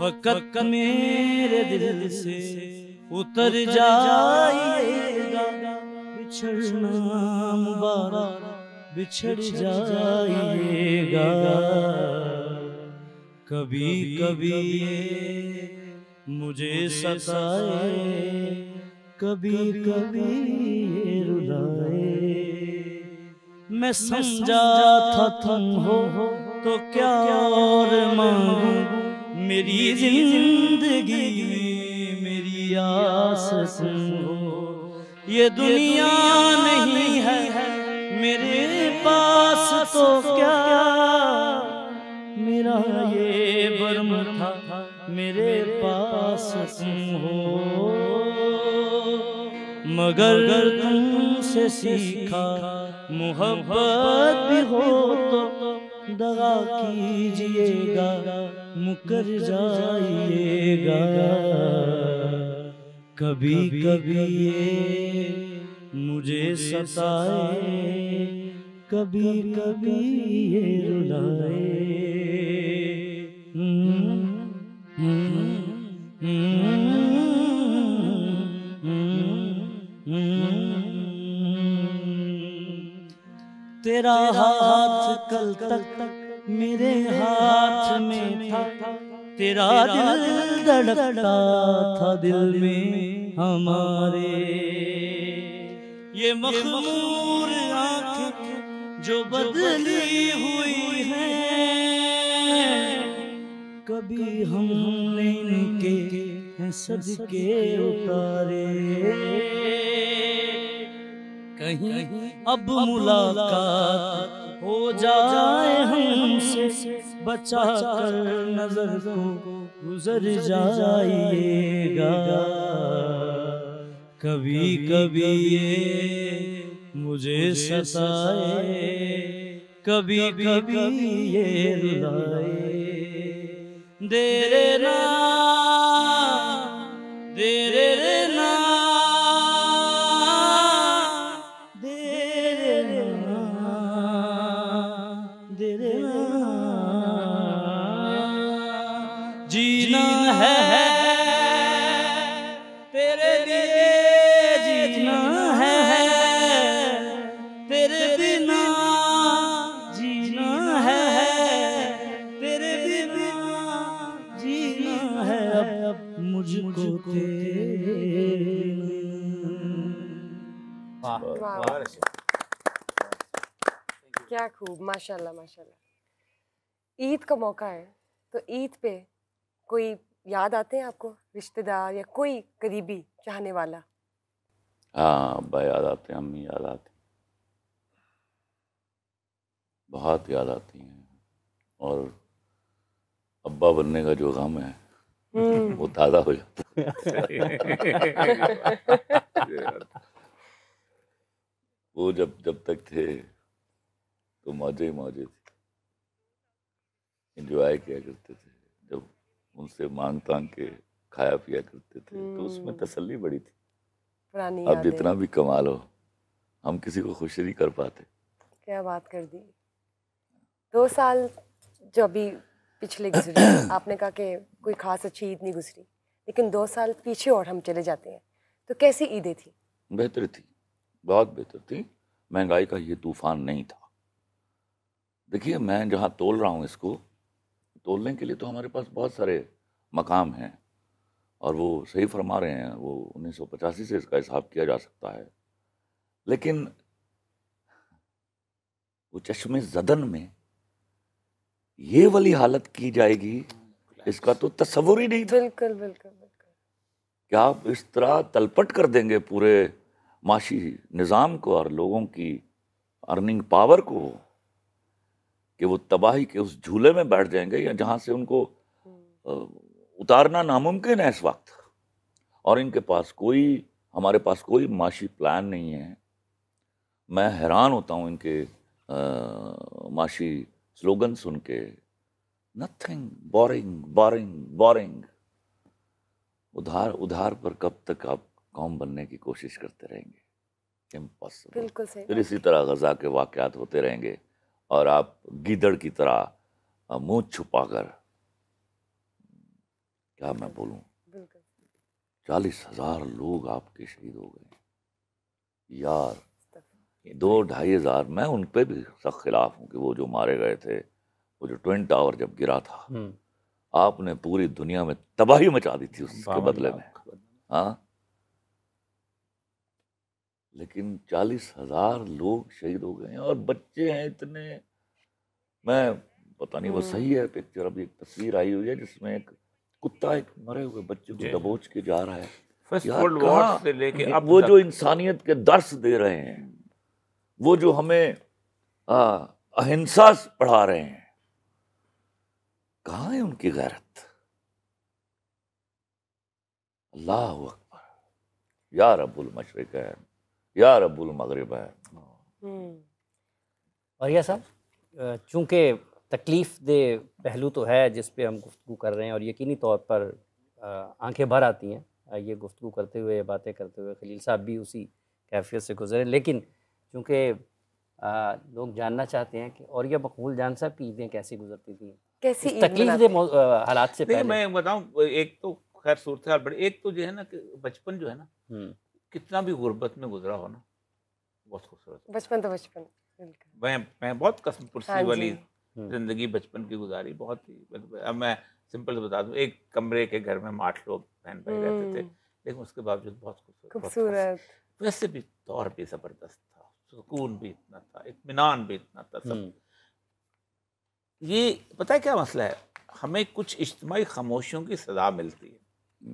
फकत मेरे दिल से उतर जाएगा बिछड़ना मुबारक बिछड़ जाएगा कभी कभी मुझे सताए कभी कभी रुलाए मैं समझा था तुम हो तो, तो क्या और मांगू मेरी जिंदगी मेरी आस हो ये दुनिया नहीं है मेरे पास तो क्या मेरा ये बर्म था मेरे पास तुम हो मगर तुमसे सीखा मोहब्बत हो तो दगा कीजिए मुकर जाइएगा कभी कभी ये मुझे सताए कभी कभी ये रुलाए तेरा हाथ कल तक मेरे हाथ में था तेरा दिल धड़कता था दिल में हमारे ये मखमूर आंख जो बदली हुई है कभी हम लेने के हैं के उतारे कहीं अब मुलाकात हो जाए हमसे बचा कर नजर को गुजर जाइएगा कभी कभी ये मुझे सताए कभी कभी ये लाए देरे ना देरे ना क्या खूब माशाल्लाह माशाल्लाह ईद का मौका है तो ईद पे कोई याद आते हैं आपको रिश्तेदार या कोई करीबी चाहने वाला हाँ अब्बा याद आते हैं अम्मी याद आती बहुत याद आती हैं और अब्बा बनने का जो गम है हम्म। वो ताज़ा हो जाता वो जब जब तक थे तो मौजे ही मौजे थे इंजॉय किया करते थे जब उनसे मांग तांग के खाया पिया करते थे तो उसमें हम्म। तसल्ली बड़ी थी अब जितना भी कमा लो हम किसी को खुश नहीं कर पाते क्या बात कर दी दो साल जो अभी पिछले गुजरे आपने कहा कि कोई खास अच्छी ईद नहीं गुजरी लेकिन दो साल पीछे और हम चले जाते हैं तो कैसी ईदें थी बेहतर थी बहुत बेहतर थी महंगाई का ये तूफान नहीं था देखिए मैं जहाँ तोल रहा हूँ इसको तोलने के लिए तो हमारे पास बहुत सारे मकाम हैं और वो सही फरमा रहे हैं वो उन्नीस से इसका हिसाब किया जा सकता है लेकिन वो चश्मे जदन में ये वाली हालत की जाएगी hmm, इसका तो तस्वुर ही नहीं था बिल्कुल बिल्कुल बिल्कुल क्या आप इस तरह तलपट कर देंगे पूरे माशी निज़ाम को और लोगों की अर्निंग पावर को कि वो तबाही के उस झूले में बैठ जाएंगे या जहाँ से उनको उतारना नामुमकिन है इस वक्त और इनके पास कोई हमारे पास कोई माशी प्लान नहीं है मैं हैरान होता हूँ इनके आ, माशी स्लोगन सुन के नथिंग बोरिंग बोरिंग बोरिंग उधार उधार पर कब तक आप कौम बनने की कोशिश करते रहेंगे इम्पॉसिबल फिर इसी तरह गजा के वाक़ होते रहेंगे और आप गिदड़ की तरह मुंह छुपाकर क्या मैं बोलूं चालीस हजार लोग आपके शहीद हो गए यार दो ढाई हजार मैं उन पर भी सख्त खिलाफ हूँ कि वो जो मारे गए थे वो जो ट्विन टावर जब गिरा था हम्म। आपने पूरी दुनिया में तबाही मचा दी थी उसके बदले में हाँ लेकिन चालीस हजार लोग शहीद हो गए हैं और बच्चे हैं इतने मैं पता नहीं वो हम्म। सही है पिक्चर अभी एक तस्वीर आई हुई है जिसमें एक कुत्ता एक मरे हुए बच्चे को दबोच के जा रहा है से लेके अब वो जो इंसानियत के दर्श दे रहे हैं वो जो हमें अहिंसा पढ़ा रहे हैं कहाँ है उनकी गैरत अल्लाह अकबर या रबुल मशरक़ है या रबुल मगरब है हम्म। और यह साहब चूँकि तकलीफ़ दे पहलू तो है जिस पे हम गुफ्तु कर रहे हैं और यकीनी तौर पर आंखें भर आती हैं ये गुफ्तु करते हुए बातें करते हुए खलील साहब भी उसी कैफियत से गुजरे लेकिन चूँकि लोग जानना चाहते हैं कि और यह मकबूल जान साहब की ईदें कैसे गुजरती थी कैसी तकलीफ दे हालात से पहले मैं बताऊँ एक तो खैर सूरत हाल बड़ी एक तो जो है ना कि बचपन जो है ना हम्म। कितना भी गुर्बत में गुजरा हो ना बहुत खूबसूरत बचपन तो बचपन मैं मैं बहुत कसम हाँ वाली हम्म। जिंदगी बचपन की गुजारी बहुत ही मतलब अब मैं सिंपल से बता दूँ एक कमरे के घर में आठ लोग बहन भाई रहते थे हम्म। लेकिन उसके बावजूद बहुत खूबसूरत वैसे भी दौर भी ज़बरदस्त था सुकून भी इतना था इतमान भी इतना था सब हम्म। ये पता है क्या मसला है हमें कुछ इज्तमाही खामोशियों की सजा मिलती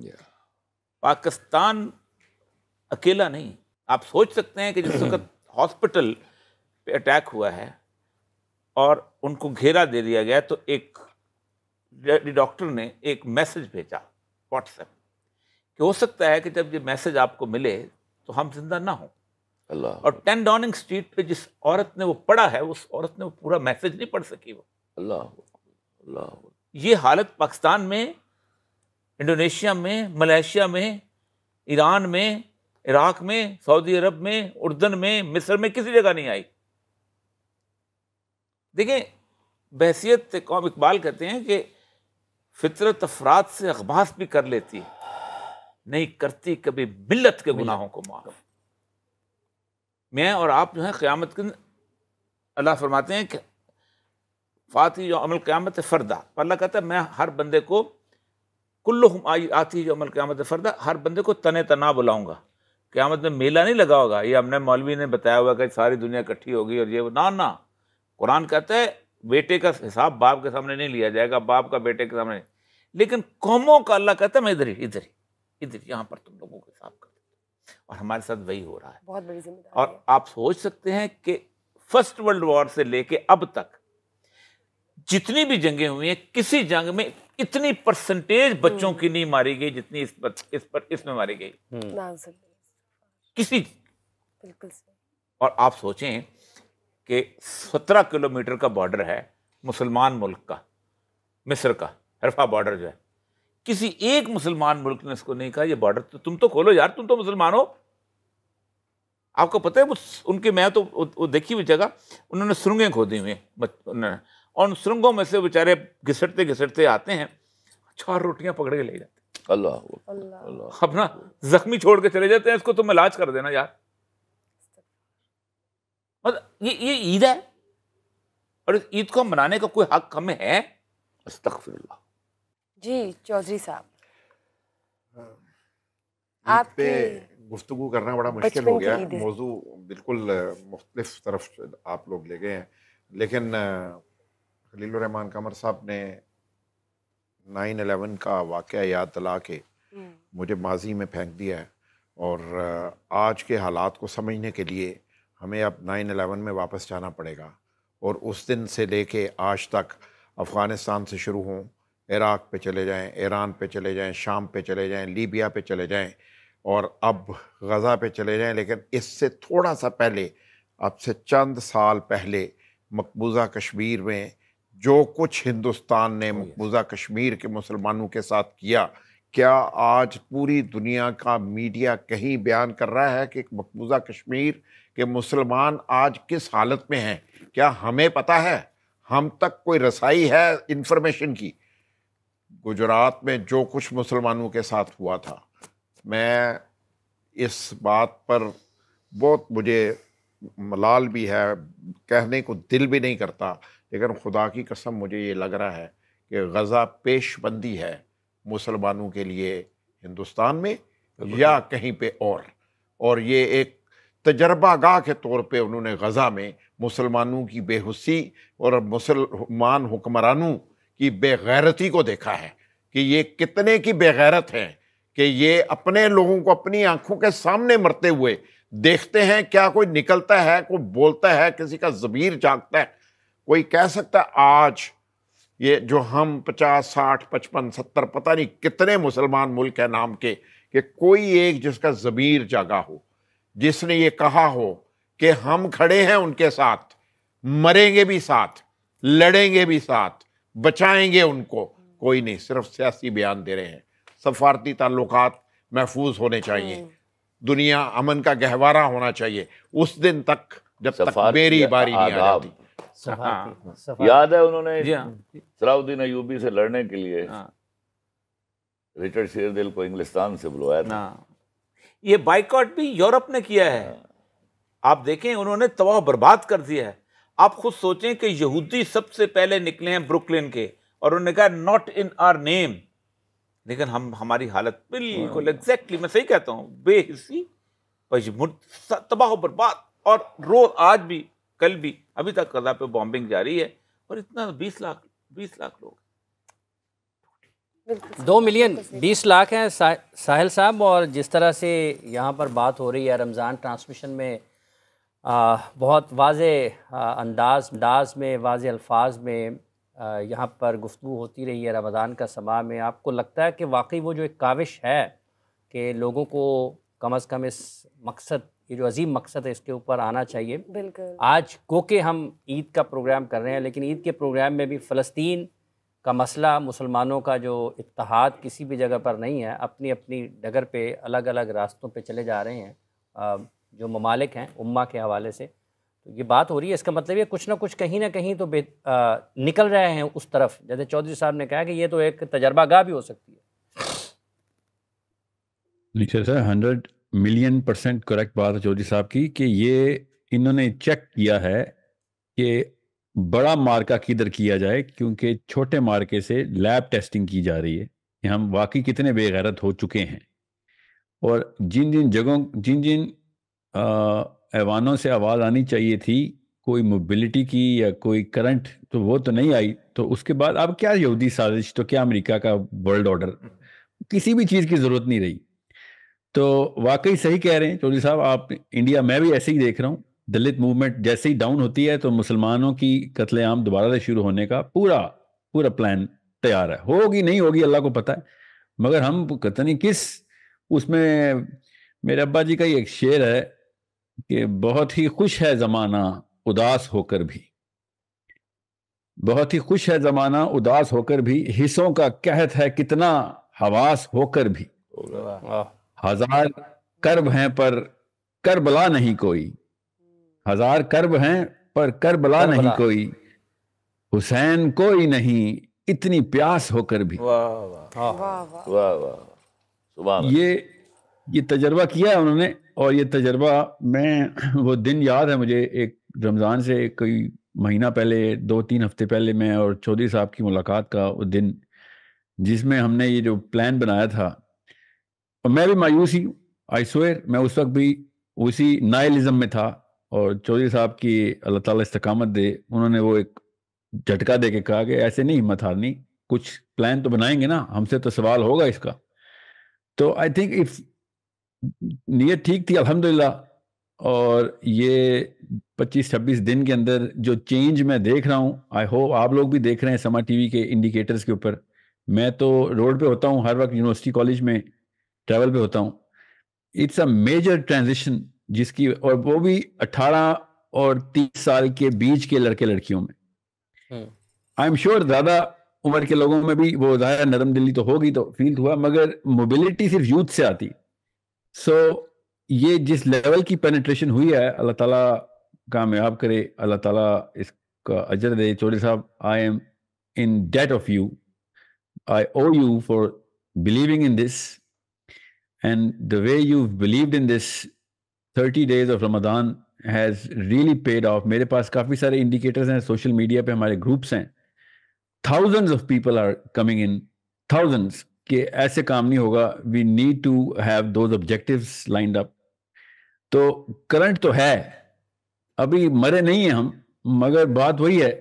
है पाकिस्तान अकेला नहीं आप सोच सकते हैं कि जिस वक्त हॉस्पिटल पे अटैक हुआ है और उनको घेरा दे दिया गया तो एक डॉक्टर ने एक मैसेज भेजा व्हाट्सएप कि हो सकता है कि जब ये मैसेज आपको मिले तो हम जिंदा ना हों अल्लाह और टेन डॉनिंग स्ट्रीट पे जिस औरत ने वो पढ़ा है उस औरत ने वो पूरा मैसेज नहीं पढ़ सकी वो अल्लाह अल्लाह ये हालत पाकिस्तान में इंडोनेशिया में मलेशिया में ईरान में इराक में सऊदी अरब में उर्दन में मिस्र में किसी जगह नहीं आई देखिए बहसीत कौम इकबाल कहते हैं कि फितरत अफराद से अखबास भी कर लेती है नहीं करती कभी मिलत के गुनाहों को माफ मैं और आप जो है क़्यामत के अल्लाह फरमाते हैं कि फाती जो अमल क़्यामत फ़रदा अल्लाह कहता है मैं हर बंदे को कुल्लुम आती है जो अमल क़्यामत फ़रदा हर बंदे को तने तना बुलाऊँगा क्या मतलब मेला नहीं लगा होगा ये हमने मौलवी ने बताया हुआ कि सारी दुनिया इकट्ठी होगी और ये ना ना कुरान कहते हैं बेटे का हिसाब बाप के सामने नहीं लिया जाएगा बाप का बेटे के सामने लेकिन कौमों का अल्लाह कहता है मैं इधर ही इधर ही इधर यहाँ पर तुम लोगों के हिसाब कर और हमारे साथ वही हो रहा है बहुत बड़ी जिम्मेदारी और आप सोच सकते हैं कि फर्स्ट वर्ल्ड वॉर से लेके अब तक जितनी भी जंगें हुई हैं किसी जंग में इतनी परसेंटेज बच्चों हम्म। की नहीं मारी गई जितनी इस पर इस पर इसमें मारी गई हम्म। किसी बिल्कुल और आप सोचें कि सत्रह किलोमीटर का बॉर्डर है मुसलमान मुल्क का मिस्र का हरफा बॉर्डर जो है किसी एक मुसलमान मुल्क ने इसको नहीं कहा ये बॉर्डर तो तुम तो खोलो यार तुम तो मुसलमान हो आपको पता है उनके मैं तो वो देखी हुई जगह उन्होंने सुरंगें खोदी हुई उन्होंने और उन सुरंगों में से बेचारे घिसटते घिसटते आते हैं चार रोटियां पकड़ के ले जाते हैं अल्लाह अल्लाह अपना जख्मी छोड़ के चले जाते हैं इसको तुम तो इलाज कर देना यार मतलब ये ये ईद है और इस ईद को मनाने का कोई हक हमें है जी चौधरी साहब हाँ। आप पे गुफ्तु करना बड़ा मुश्किल हो गया मौजू बिल्कुल मुख्तलिफ तरफ आप लोग ले गए हैं लेकिन खलील रहमान कमर साहब ने नाइन अलेवन का वाक़ याद दिला के हम्म। मुझे माजी में फेंक दिया है और आज के हालात को समझने के लिए हमें अब नाइन अलेवन में वापस जाना पड़ेगा और उस दिन से लेके आज तक अफ़गानिस्तान से शुरू हों इराक़ पे चले जाएं ईरान पे चले जाएं शाम पे चले जाएं लीबिया पे चले जाएं और अब गज़ा पे चले जाएं लेकिन इससे थोड़ा सा पहले अब से चंद साल पहले मकबूजा कश्मीर में जो कुछ हिंदुस्तान ने oh, मकबूजा कश्मीर के मुसलमानों के साथ किया क्या आज पूरी दुनिया का मीडिया कहीं बयान कर रहा है कि मकबूजा कश्मीर के मुसलमान आज किस हालत में हैं क्या हमें पता है हम तक कोई रसाई है इन्फॉर्मेशन की गुजरात में जो कुछ मुसलमानों के साथ हुआ था मैं इस बात पर बहुत मुझे मलाल भी है कहने को दिल भी नहीं करता लेकिन खुदा की कसम मुझे ये लग रहा है कि गज़ा पेशबंदी है मुसलमानों के लिए हिंदुस्तान में या कहीं पे और और ये एक तजर्बा गाह के तौर पे उन्होंने गज़ा में मुसलमानों की बेहसी और मुसलमान हुक्मरानों की बेगैरती को देखा है कि ये कितने की बेगैरत हैं कि ये अपने लोगों को अपनी आंखों के सामने मरते हुए देखते हैं क्या कोई निकलता है कोई बोलता है किसी का ज़मीर जागता है कोई कह सकता है आज ये जो हम पचास साठ पचपन सत्तर पता नहीं कितने मुसलमान मुल्क है नाम के कि कोई एक जिसका ज़मीर जागा हो जिसने ये कहा हो कि हम खड़े हैं उनके साथ मरेंगे भी साथ लड़ेंगे भी साथ बचाएंगे उनको कोई नहीं सिर्फ सियासी बयान दे रहे हैं सफारती ताल्लुक महफूज होने चाहिए हम्म। दुनिया अमन का गहवारा होना चाहिए उस दिन तक जब तक मेरी बारी नहीं आ जाती हाँ। याद है उन्होंने हाँ। सलाउद्दीन अयूबी से लड़ने के लिए हाँ। रिचर्ड शेरदिल को इंग्लिस्तान से बुलवाया था ये बाइकआउट भी यूरोप ने किया है आप देखें उन्होंने तबाह बर्बाद कर दिया है आप खुद सोचें कि यहूदी सबसे पहले निकले हैं ब्रुकलिन के और उन्होंने कहा नॉट इन आर नेम लेकिन हम हमारी हालत बिल्कुल एग्जैक्टली मैं सही कहता हूँ बेहसी तबाह बर्बाद और रो आज भी कल भी अभी तक गजा पे बॉम्बिंग जारी है और इतना बीस लाख बीस लाख लोग दो मिलियन बीस लाख हैं सा, साहिल साहब और जिस तरह से यहाँ पर बात हो रही है रमज़ान ट्रांसमिशन में आ, बहुत वाज अंदाज अंदाज में वाज अल्फाज में यहाँ पर गुफ्तु होती रही है रमज़ान का समा में आपको लगता है कि वाकई वो जो एक काविश है कि लोगों को कम अज़ कम इस मकसद ये जो अजीम मकसद है इसके ऊपर आना चाहिए बिल्कुल आज को के हम ईद का प्रोग्राम कर रहे हैं लेकिन ईद के प्रोग्राम में भी फ़लस्तीन का मसला मुसलमानों का जो इतिहाद किसी भी जगह पर नहीं है अपनी अपनी डगर पे अलग अलग रास्तों पे चले जा रहे हैं जो ममालिक हैं उम्मा के हवाले से तो ये बात हो रही है इसका मतलब ये कुछ ना कुछ कहीं ना कहीं तो बे निकल रहे हैं उस तरफ जैसे चौधरी साहब ने कहा कि ये तो एक तजर्बा गाह भी हो सकती है हंड्रेड मिलियन परसेंट करेक्ट बात है चौधरी साहब की कि ये इन्होंने चेक किया है कि बड़ा मार्का किधर किया जाए क्योंकि छोटे मार्के से लैब टेस्टिंग की जा रही है कि हम वाकई कितने बेगैरत हो चुके हैं और जिन जिन जगहों जिन जिन ऐवानों से आवाज़ आनी चाहिए थी कोई मोबिलिटी की या कोई करंट तो वो तो नहीं आई तो उसके बाद अब क्या यहूदी साजिश तो क्या अमेरिका का वर्ल्ड ऑर्डर किसी भी चीज़ की ज़रूरत नहीं रही तो वाकई सही कह रहे हैं चौधरी साहब आप इंडिया मैं भी ऐसे ही देख रहा हूँ दलित मूवमेंट जैसे ही डाउन होती है तो मुसलमानों की कत्लेआम दोबारा से शुरू होने का पूरा पूरा प्लान तैयार है होगी नहीं होगी अल्लाह को पता है मगर हम कहते नहीं किस उसमें मेरे अब्बा जी का एक शेर है कि बहुत ही खुश है ज़माना उदास होकर भी बहुत ही खुश है ज़माना उदास होकर भी हिस्सों का कहत है कितना हवास होकर भी हजार कर्ब हैं पर करबला नहीं कोई हजार कर्ब हैं पर करबला नहीं कोई हुसैन कोई नहीं इतनी प्यास होकर भी वाह वाह हाँ। वाह ये ये तजर्बा किया है उन्होंने और ये तजर्बा मैं वो दिन याद है मुझे एक रमज़ान से कोई महीना पहले दो तीन हफ्ते पहले मैं और चौधरी साहब की मुलाकात का वो दिन जिसमें हमने ये जो प्लान बनाया था और मैं भी मायूस ही हूँ आई स्वेर मैं उस वक्त भी उसी नायलिज्म में था और चौधरी साहब की अल्लाह ताला इस्तकामत दे उन्होंने वो एक झटका दे के कहा कि ऐसे नहीं हिम्मत हारनी कुछ प्लान तो बनाएंगे ना हमसे तो सवाल होगा इसका तो आई थिंक इफ नीयत ठीक थी अल्हम्दुलिल्लाह और ये 25-26 दिन के अंदर जो चेंज मैं देख रहा हूँ आई होप आप लोग भी देख रहे हैं समा टीवी के इंडिकेटर्स के ऊपर मैं तो रोड पे होता हूँ हर वक्त यूनिवर्सिटी कॉलेज में ट्रैवल पे होता हूँ इट्स अ मेजर ट्रांजिशन जिसकी और वो भी 18 और 30 साल के बीच के लड़के लड़कियों में आई एम श्योर ज्यादा उम्र के लोगों में भी वो जाहिर नरम दिल्ली तो होगी तो फील हुआ मगर मोबिलिटी सिर्फ यूथ से आती सो so, ये जिस लेवल की पेनिट्रेशन हुई है अल्लाह ताला कामयाब करे अल्लाह ताला इसका अजर दे चौधरी साहब I am in debt of you I owe you for believing in this And the way you've believed in this 30 days of Ramadan has really paid off. मेरे पास काफी सारे indicators हैं social media पे हमारे groups हैं thousands of people are coming in thousands कि ऐसे काम नहीं होगा we need to have those objectives lined up तो करंट तो है अभी मरे नहीं हैं हम मगर बात वही है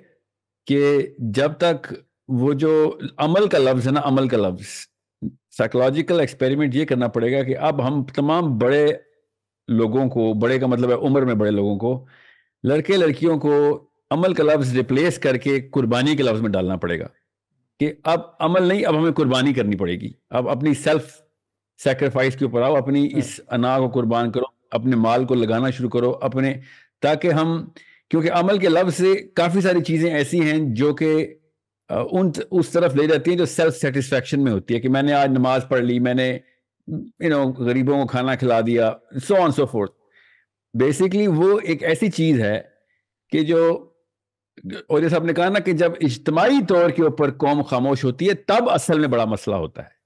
कि जब तक वो जो अमल का लफ्ज है ना अमल का लफ्ज साइकोलॉजिकल एक्सपेरिमेंट ये करना पड़ेगा कि अब हम तमाम बड़े लोगों को बड़े का मतलब है उम्र में बड़े लोगों को लड़के लड़कियों को अमल का लफ्ज़ रिप्लेस करके कुर्बानी के लफ्ज़ में डालना पड़ेगा कि अब अमल नहीं अब हमें कुर्बानी करनी पड़ेगी अब अपनी सेल्फ सेक्रीफाइस के ऊपर आओ अपनी हाँ। इस अना को कुर्बान करो अपने माल को लगाना शुरू करो अपने ताकि हम क्योंकि अमल के लफ्ज़ से काफ़ी सारी चीज़ें ऐसी हैं जो कि उन उस तरफ ले जाती है जो सेल्फ सेटिस्फेक्शन में होती है कि मैंने आज नमाज पढ़ ली मैंने यू नो गरीबों को खाना खिला दिया so on so forth basically वो एक ऐसी चीज़ है कि जो और जैसे आपने कहा ना कि जब इज्तमाही तौर के ऊपर कौम खामोश होती है तब असल में बड़ा मसला होता है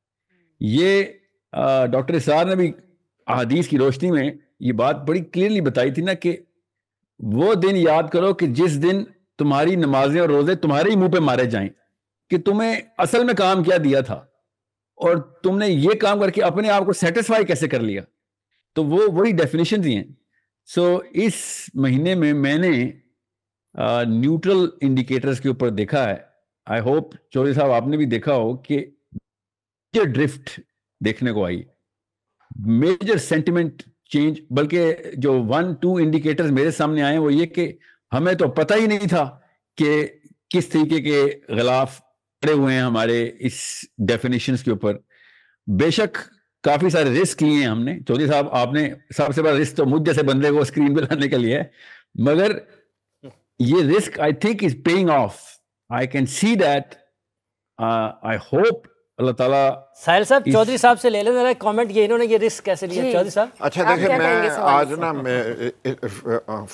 ये डॉक्टर सार ने भी अदीस की रोशनी में ये बात बड़ी क्लियरली बताई थी ना कि वो दिन याद करो कि जिस दिन तुम्हारी नमाजें और रोजे तुम्हारे ही मुंह पे मारे जाएं कि तुम्हें असल में काम क्या दिया था और तुमने ये काम करके अपने आप को सेटिस्फाई कैसे कर लिया तो वो वही डेफिनेशन दिए हैं सो so, इस महीने में मैंने न्यूट्रल uh, इंडिकेटर्स के ऊपर देखा है आई होप चौधरी साहब आपने भी देखा हो कि मेजर ड्रिफ्ट देखने को आई मेजर सेंटिमेंट चेंज बल्कि जो वन टू इंडिकेटर्स मेरे सामने आए वो ये कि हमें तो पता ही नहीं था कि किस तरीके के खिलाफ खड़े हुए हैं हमारे इस डेफिनेशन के ऊपर बेशक काफी सारे रिस्क लिए हैं हमने चौधरी साहब आपने सबसे बड़ा रिस्क तो मुझ जैसे बंदे को स्क्रीन पे लाने के लिए है मगर ये risk I think is paying off I can see that I hope Allah Taala Sahil साहब चौधरी साहब से ले लें जरा कमेंट ये इन्होंने ये रिस्क कैसे लिया चौधरी साहब अच्छा देखिए मैं आज ना मैं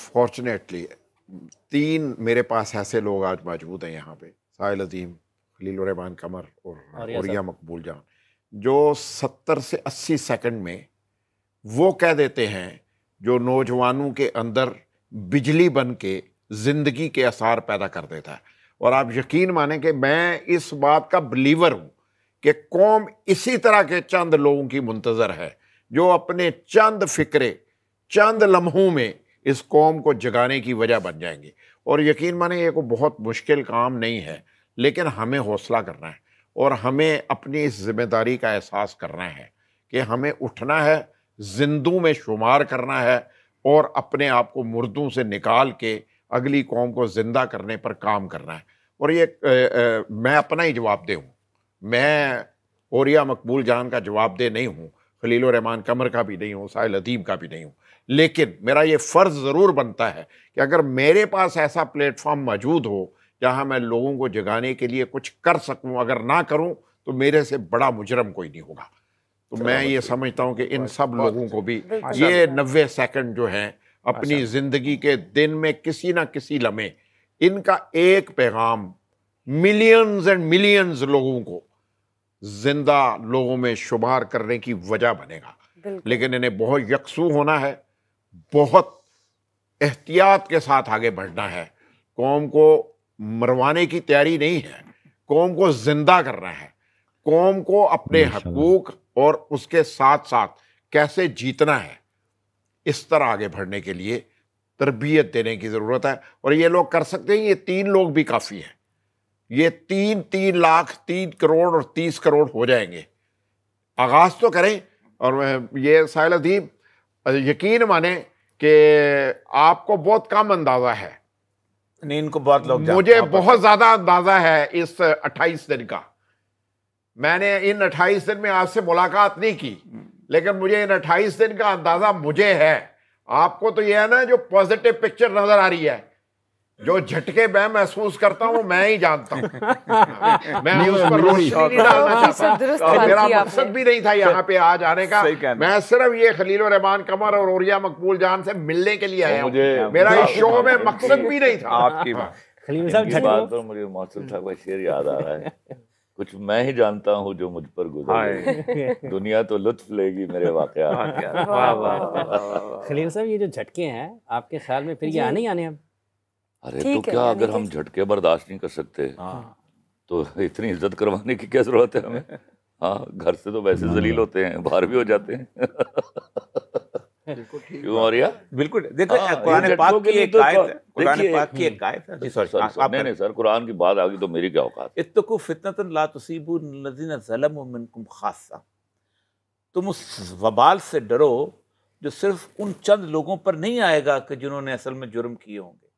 फॉर्चुनेटली तीन मेरे पास ऐसे लोग आज मौजूद हैं यहाँ पे साहिल अजीम खलील रहमान कमर और औरिया मकबूल जान जो सत्तर से अस्सी सेकंड में वो कह देते हैं जो नौजवानों के अंदर बिजली बन के ज़िंदगी के आसार पैदा कर देता है और आप यकीन माने कि मैं इस बात का बिलीवर हूँ कि कौम इसी तरह के चंद लोगों की मुंतज़र है जो अपने चंद फ़िक्रे चंद लम्हों में इस कौम को जगाने की वजह बन जाएंगी और यकीन माने ये को बहुत मुश्किल काम नहीं है लेकिन हमें हौसला करना है और हमें अपनी इस जिम्मेदारी का एहसास करना है कि हमें उठना है जिंदू में शुमार करना है और अपने आप को मुर्दों से निकाल के अगली कौम को ज़िंदा करने पर काम करना है और ये ए, ए, मैं अपना ही जवाब दे हूँ मैं औरिया मकबूल जान का जवाब दे नहीं हूँ खलील रहमान कमर का भी नहीं हूँ साहिल अदीम का भी नहीं हूँ लेकिन मेरा ये फ़र्ज़ ज़रूर बनता है कि अगर मेरे पास ऐसा प्लेटफॉर्म मौजूद हो जहां मैं लोगों को जगाने के लिए कुछ कर सकूं अगर ना करूं तो मेरे से बड़ा मुजरम कोई नहीं होगा तो मैं ये समझता हूं कि इन सब लोगों को भी ये नब्बे सेकंड जो हैं अपनी अच्छा। ज़िंदगी के दिन में किसी ना किसी लम्हे इनका एक पैगाम मिलियंस एंड मिलियंस लोगों को जिंदा लोगों में शुमार करने की वजह बनेगा लेकिन इन्हें बहुत यकसू होना है बहुत एहतियात के साथ आगे बढ़ना है कौम को मरवाने की तैयारी नहीं है कौम को जिंदा करना है कौम को अपने हकूक और उसके साथ साथ कैसे जीतना है इस तरह आगे बढ़ने के लिए तरबियत देने की ज़रूरत है और ये लोग कर सकते हैं ये तीन लोग भी काफ़ी हैं ये तीन तीन लाख तीन करोड़ और तीस करोड़ हो जाएंगे आगाज़ तो करें और ये साहिल अदीब यकीन माने कि आपको बहुत कम अंदाजा है नहीं इनको बहुत लोग मुझे बहुत ज्यादा अंदाजा है इस 28 दिन का मैंने इन 28 दिन में आपसे मुलाकात नहीं की लेकिन मुझे इन 28 दिन का अंदाजा मुझे है आपको तो यह है ना जो पॉजिटिव पिक्चर नजर आ रही है जो झटके मैं महसूस करता हूँ मैं ही जानता हूँ मैं उस पर मेरा मकसद भी नहीं था यहाँ पे आज आने का मैं सिर्फ ये खलील रहमान कमर और ओरिया मकबूल जान से मिलने के लिए आया हूँ मेरा इस शो में मकसद भी नहीं था आपकी बात तो मुझे मौसम साहब का शेर याद आ रहा है कुछ मैं ही जानता हूँ जो मुझ पर गुजर दुनिया तो लुत्फ लेगी मेरे वाकया खलील साहब ये जो झटके हैं आपके ख्याल में फिर ये आने ही आने हैं अरे तो क्या अगर हम झटके बर्दाश्त नहीं कर सकते हाँ। तो इतनी इज्जत करवाने की क्या जरूरत है हमें हाँ घर से तो वैसे जलील होते हैं बाहर भी हो जाते हैं क्यों बिल्कुल देखो हाँ, कुरान तो तो पाक की हम्म, एक कुरान पाक की एक जी सॉरी आप नहीं सर कुरान की बात आ गई तो मेरी क्या औकात ला तुसीबु मिनकुम खासा तुम उस वबाल से डरो जो सिर्फ उन चंद लोगों पर नहीं आएगा कि जिन्होंने असल में जुर्म किए होंगे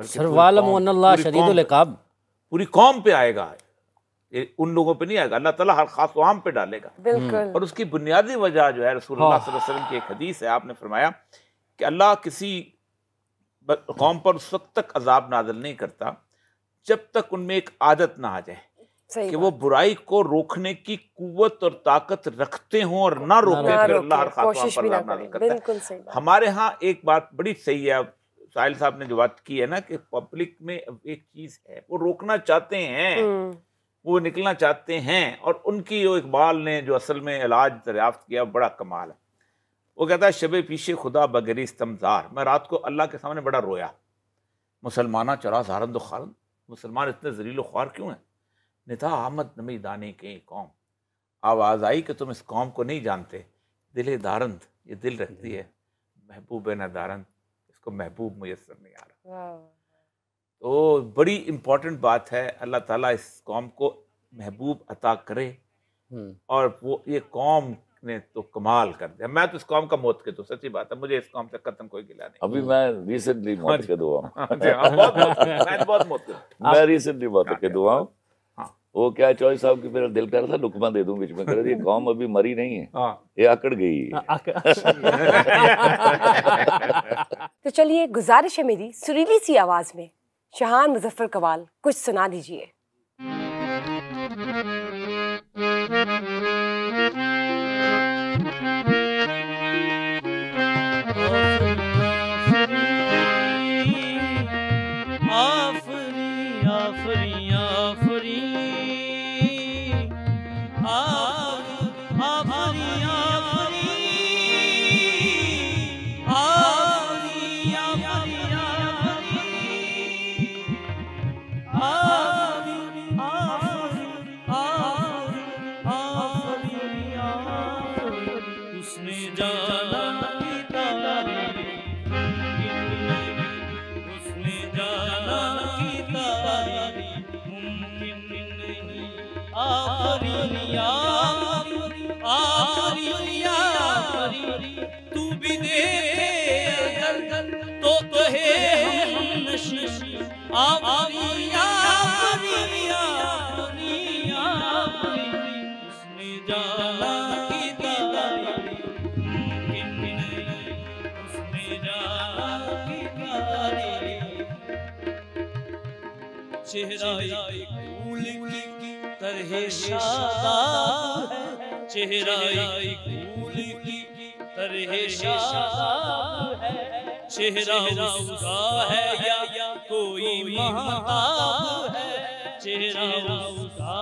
पूरी कौम पे आएगा उन लोगों पे नहीं आएगा अल्लाह ताला हर खास वाम पे डालेगा और उसकी बुनियादी वजह जो है रसूल हाँ। वसल्लम की एक हदीस है आपने फरमाया कि अल्लाह किसी कौम पर उस वक्त तक अजाब नाजल नहीं करता जब तक उनमें एक आदत ना आ जाए कि वो बुराई को रोकने की कुवत और ताकत रखते हों और ना रोके हमारे यहाँ एक बात बड़ी सही है साहिल साहब ने जो बात की है ना कि पब्लिक में एक चीज है वो रोकना चाहते हैं हम्म। वो निकलना चाहते हैं और उनकी जो इकबाल ने जो असल में इलाज दरियाफ्त किया बड़ा कमाल है वो कहता है शब पीछे खुदा बगरी स्तमजार मैं रात को अल्लाह के सामने बड़ा रोया मुसलमाना चरा जारंद खारंद मुसलमान इतने जरील ख्वार क्यों हैं निता आमद नमी दाने के कौम आवाज़ आई कि तुम इस कौम को नहीं जानते दिल दारंद ये दिल रखती हम्म। है महबूब न दारंद जिसको महबूब मैसर नहीं आ रहा तो बड़ी इम्पॉर्टेंट बात है अल्लाह ताला इस कौम को महबूब अता करे हम्म। और वो ये कौम ने तो कमाल कर दिया मैं तो इस कौम का मौत के तो सच्ची बात है मुझे इस कौम से कतन कोई गिला नहीं अभी मैं रिसेंटली हाँ हाँ हाँ, मौत के दुआ हूँ मैं रिसेंटली मौत के दुआ हूँ वो क्या चौधरी साहब की मेरा दिल कर रहा था लुकमा दे दूं बीच में कर ये कौम अभी मरी नहीं है हाँ। ये आकड़ गई हाँ, अच्छा तो चलिए गुजारिश है मेरी सुरीली सी आवाज में शहान मुजफ्फर कवाल कुछ सुना दीजिए चेहरा तरह शादाब है चेहरा तरह है चेहरा उसका है या कोई महताब है चेहरा उसका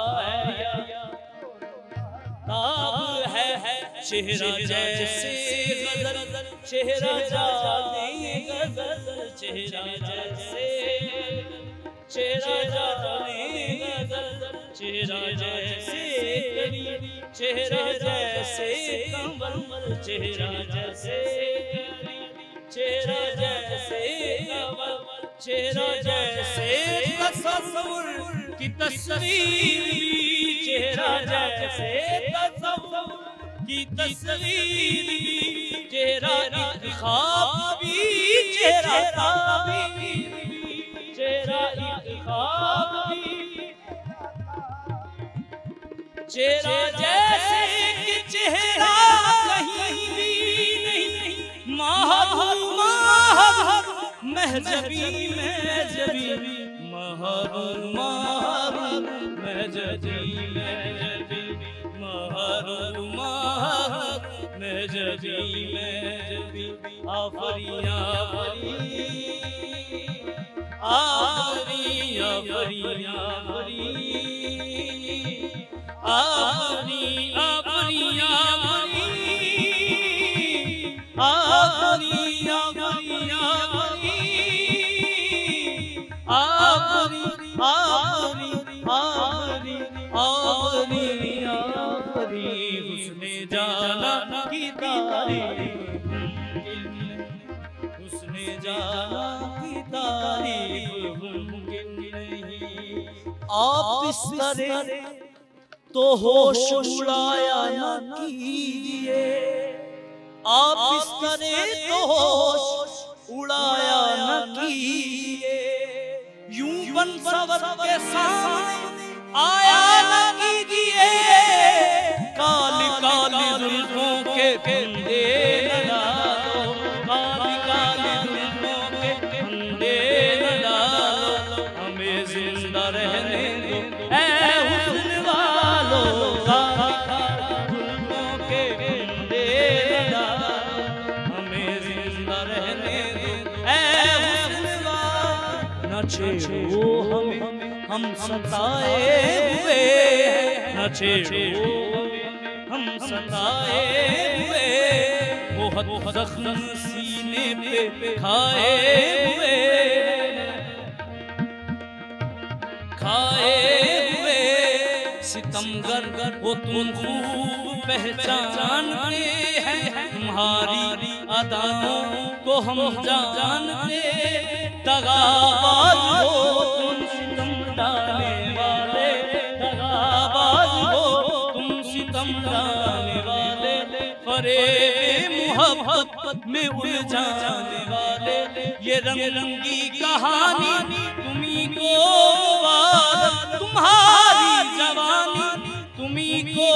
है है चेहरा जैसे गजल चेहरा गजल चेहरा जैसे चेहरा जाने गजल जैसे करी चेहरा जैसे कमल चेहरा जैसे करी चेहरा जैसे कमल चेहरा जैसे तसव्वुर की तस्वीर चेहरा जैसे तसव्वुर की तस्वीर चेहरा खाबी चेहरा ताबी चेहरा खाब की चेहरा जैसे कि चेहरा कहीं भी नहीं महबूब महबूब महजबी महजबी महबूब महबूब महजबी महजबी महबूब महबूब महजबी महजबी आफरिया आफरिया આવરી આવરી આવરી આવરી बिस्तरे तो, तो होश उड़ाया न कीजिए आप बिस्तरे तो होश उड़ाया न कीजिए यूं बन सवर के सामने आया न कीजिए काल का हम सताए हुए नचे हम सताए हुए बहुत जख्म सीने पे खाए हुए खाए हुए सितम गर गर वो तुम खूब पहचान तुम्हारी अदाओं को हम जानते दगाबाज हो तुम डालने वाले दगाबाज हो तुम सितम डालने वाले फरेब मोहब्बत में उलझाने वाले ये रंग रंगी कहानी तुम्ही को तुम्हारी जवानी तुम्ही को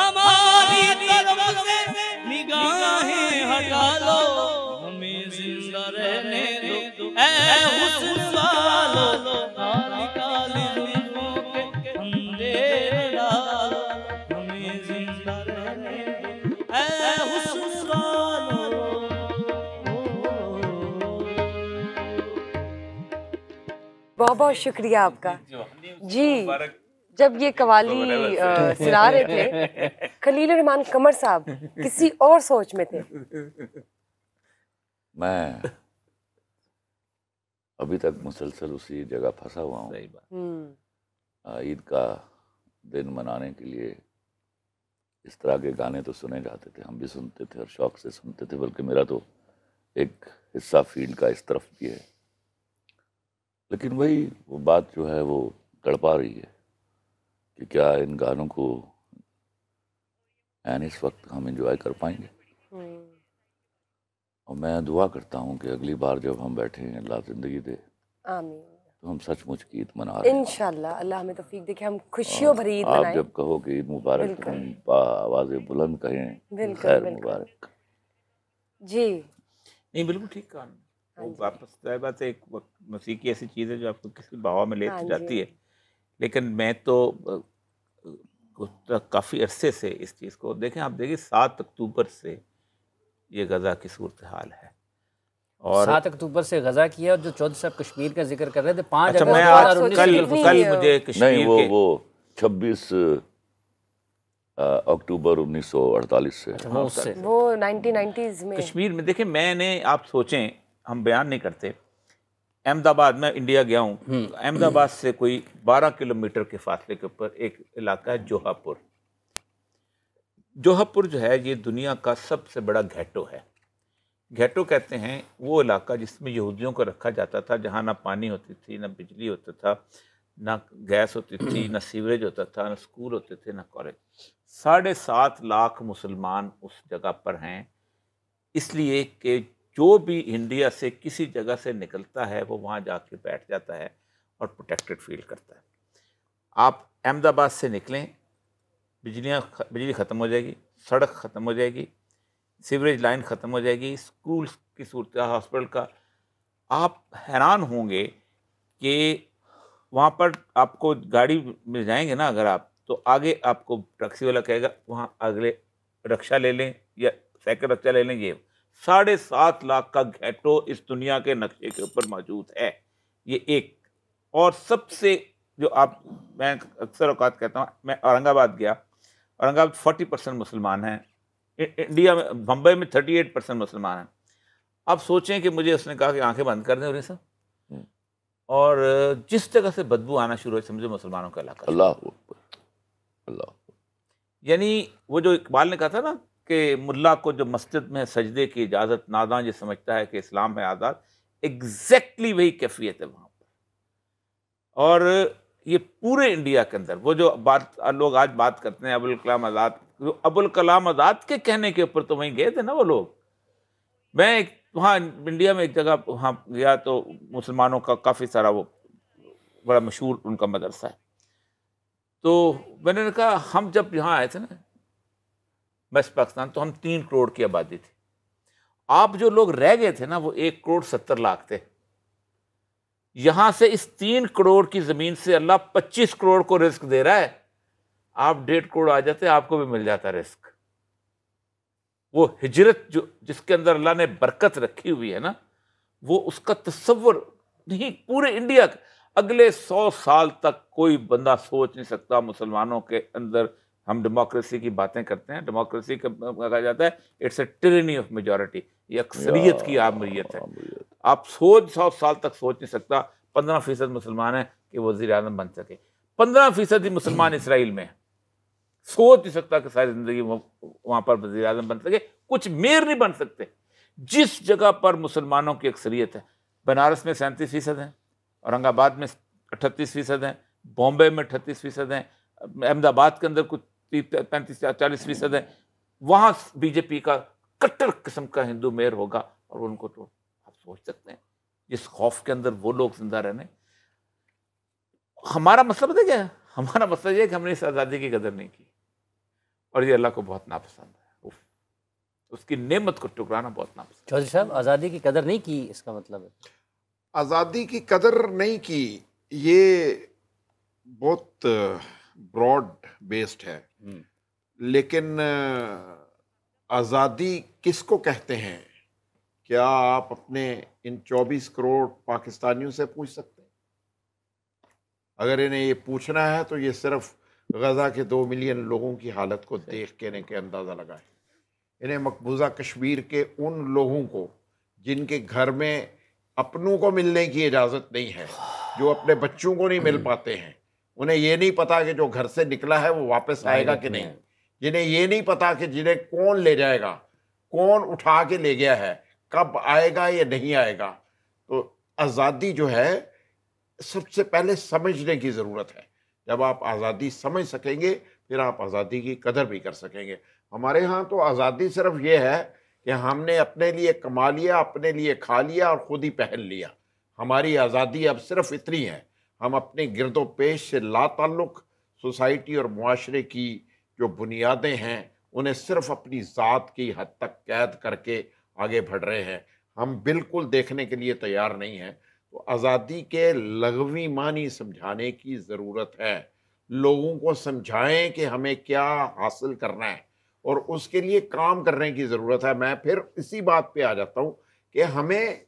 हमारी तरफ से निगाहें लो हमें जिंदा रहने दो ऐ हुस्न बहुत बहुत शुक्रिया आपका जी जब ये कवाली सुना रहे थे खलील रहमान कमर साहब किसी और सोच में थे मैं अभी तक मुसलसल उसी जगह फंसा हुआ हूँ हम्म। ईद का दिन मनाने के लिए इस तरह के गाने तो सुने जाते थे हम भी सुनते थे और शौक से सुनते थे बल्कि मेरा तो एक हिस्सा फील्ड का इस तरफ भी है लेकिन वही वो बात जो है वो तड़पा रही है कि क्या इन गानों को एन इस वक्त हम इंजॉय कर पाएंगे हम्म। और मैं दुआ करता हूँ कि अगली बार जब हम बैठे हैं अल्लाह ज़िंदगी दे आमीन तो हम सचमुच की ईद मना इन अल्लाह हमें तौफीक दे कि हम खुशियों भरी ईद आप जब कहो कि ईद मुबारक हम आवाज़ बुलंद कहें बिल्कुल मुबारक जी नहीं बिल्कुल ठीक कहा वो हाँ वापस एक मसीह की ऐसी चीज़ है जो आपको किसी भाव में ले तो हाँ जाती है लेकिन मैं तो काफ़ी अरसे से इस चीज़ को देखें आप देखिए सात अक्टूबर से ये गज़ा की सूरत हाल है और सात अक्टूबर से गजा किया और जो चौधरी साहब कश्मीर का जिक्र कर रहे थे पांच अच्छा, मैं आज कल कल मुझे कश्मीर वो वो छब्बीस अक्टूबर 1948 से अच्छा, वो 1990s हाँ, में कश्मीर में देखिए मैंने आप सोचें हम बयान नहीं करते अहमदाबाद में इंडिया गया हूँ हम्म। अहमदाबाद से कोई 12 किलोमीटर के फासले के ऊपर एक इलाका है जोहापुर जोहापुर जो है ये दुनिया का सबसे बड़ा घेटो है घेटो कहते हैं वो इलाका जिसमें यहूदियों को रखा जाता था जहाँ ना पानी होती थी ना बिजली होता था ना गैस होती थी ना सीवरेज होता था ना स्कूल होते थे ना कॉलेज साढ़े सात लाख मुसलमान उस जगह पर हैं इसलिए कि जो भी इंडिया से किसी जगह से निकलता है वो वहाँ जा बैठ जाता है और प्रोटेक्टेड फील करता है आप अहमदाबाद से निकलें बिजलियाँ बिजली ख़त्म हो जाएगी सड़क ख़त्म हो जाएगी सीवरेज लाइन ख़त्म हो जाएगी स्कूल की सूरत हॉस्पिटल का आप हैरान होंगे कि वहाँ पर आपको गाड़ी मिल जाएंगे ना अगर आप तो आगे आपको टैक्सी वाला कहेगा वहाँ अगले रक्षा ले लें या साइकिल रक्षा ले लें ये साढ़े सात लाख का घेटो इस दुनिया के नक्शे के ऊपर मौजूद है ये एक और सबसे जो आप मैं अक्सर अवकात कहता हूँ मैं औरंगाबाद गया औरंगाबाद फोर्टी परसेंट मुसलमान हैं इंडिया में बम्बई में थर्टी एट परसेंट मुसलमान हैं आप सोचें कि मुझे उसने कहा कि आंखें बंद कर दें उन्हें हम्म। और जिस जगह से बदबू आना शुरू हो समझो मुसलमानों का इलाका अल्लाह अल्लाह यानी वो जो इकबाल ने कहा था ना कि मुल्ला को जो मस्जिद में सजदे की इजाज़त नादा ये समझता है कि इस्लाम है आज़ाद एग्जैक्टली वही कैफियत है वहाँ पर और ये पूरे इंडिया के अंदर वो जो बात लोग आज बात करते हैं अबुल कलाम आज़ाद अबुल कलाम आज़ाद के कहने के ऊपर तो वहीं गए थे ना वो लोग मैं एक वहाँ इंडिया में एक जगह वहाँ गया तो मुसलमानों का काफ़ी सारा वो बड़ा मशहूर उनका मदरसा है तो मैंने कहा हम जब यहाँ आए थे ना बस पाकिस्तान तो हम तीन करोड़ की आबादी थी आप जो लोग रह गए थे ना वो एक करोड़ सत्तर लाख थे यहाँ से इस तीन करोड़ की ज़मीन से अल्लाह पच्चीस करोड़ को रिस्क दे रहा है आप डेढ़ करोड़ आ जाते आपको भी मिल जाता रिस्क वो हिजरत जो जिसके अंदर अल्लाह ने बरकत रखी हुई है ना वो उसका तस्वर नहीं पूरे इंडिया अगले सौ साल तक कोई बंदा सोच नहीं सकता मुसलमानों के अंदर हम डेमोक्रेसी की बातें करते हैं डेमोक्रेसी का कहा जाता है it's a tyranny of majority ये अक्सरियत की आमरीत है आप सोच सौ साल तक सोच नहीं सकता पंद्रह फीसद मुसलमान हैं कि वजीर अजम बन सके पंद्रह फीसद ही मुसलमान इसराइल में है सोच नहीं सकता कि सारी ज़िंदगी वहाँ पर वजी अजम बन सके कुछ मेयर नहीं बन सकते जिस जगह पर मुसलमानों की अक्सरियत है बनारस में सैंतीस फ़ीसद हैं औरंगाबाद में अट्ठतीस फ़ीसद हैं बॉम्बे में अट्ठतीस फ़ीसद हैं अहमदाबाद के अंदर कुछ पैंतीस या चालीस फीसद है वहां बीजेपी का कट्टर किस्म का हिंदू मेयर होगा और उनको तो आप सोच सकते हैं जिस खौफ के अंदर वो लोग जिंदा रहने हमारा मतलब पता क्या है हमारा मतलब ये कि हमने इस आज़ादी की कदर नहीं की और ये अल्लाह को बहुत नापसंद है उसकी नेमत को टुकराना बहुत नापसंद चौधरी साहब आज़ादी की कदर नहीं की इसका मतलब है आज़ादी की कदर नहीं की ये बहुत ब्रॉड बेस्ड है हम्म। लेकिन आज़ादी किसको कहते हैं क्या आप अपने इन 24 करोड़ पाकिस्तानियों से पूछ सकते हैं अगर इन्हें ये पूछना है तो ये सिर्फ गज़ा के दो मिलियन लोगों की हालत को देख के इन्हें के अंदाज़ा लगाए इन्हें मकबूजा कश्मीर के उन लोगों को जिनके घर में अपनों को मिलने की इजाज़त नहीं है जो अपने बच्चों को नहीं मिल हम्म। पाते हैं उन्हें ये नहीं पता कि जो घर से निकला है वो वापस आएगा कि नहीं जिन्हें ये नहीं पता कि जिन्हें कौन ले जाएगा कौन उठा के ले गया है कब आएगा या नहीं आएगा तो आज़ादी जो है सबसे पहले समझने की ज़रूरत है जब आप आज़ादी समझ सकेंगे फिर आप आज़ादी की कदर भी कर सकेंगे हमारे यहाँ तो आज़ादी सिर्फ ये है कि हमने अपने लिए कमा लिया अपने लिए खा लिया और ख़ुद ही पहन लिया हमारी आज़ादी अब सिर्फ इतनी है हम अपने गिरदो पेश से लातल्लुक सोसाइटी और माशरे की जो बुनियादें हैं उन्हें सिर्फ अपनी ज़ात की हद तक कैद करके आगे बढ़ रहे हैं हम बिल्कुल देखने के लिए तैयार नहीं हैं तो आज़ादी के लगवी मानी समझाने की ज़रूरत है लोगों को समझाएं कि हमें क्या हासिल करना है और उसके लिए काम करने की ज़रूरत है मैं फिर इसी बात पे आ जाता हूँ कि हमें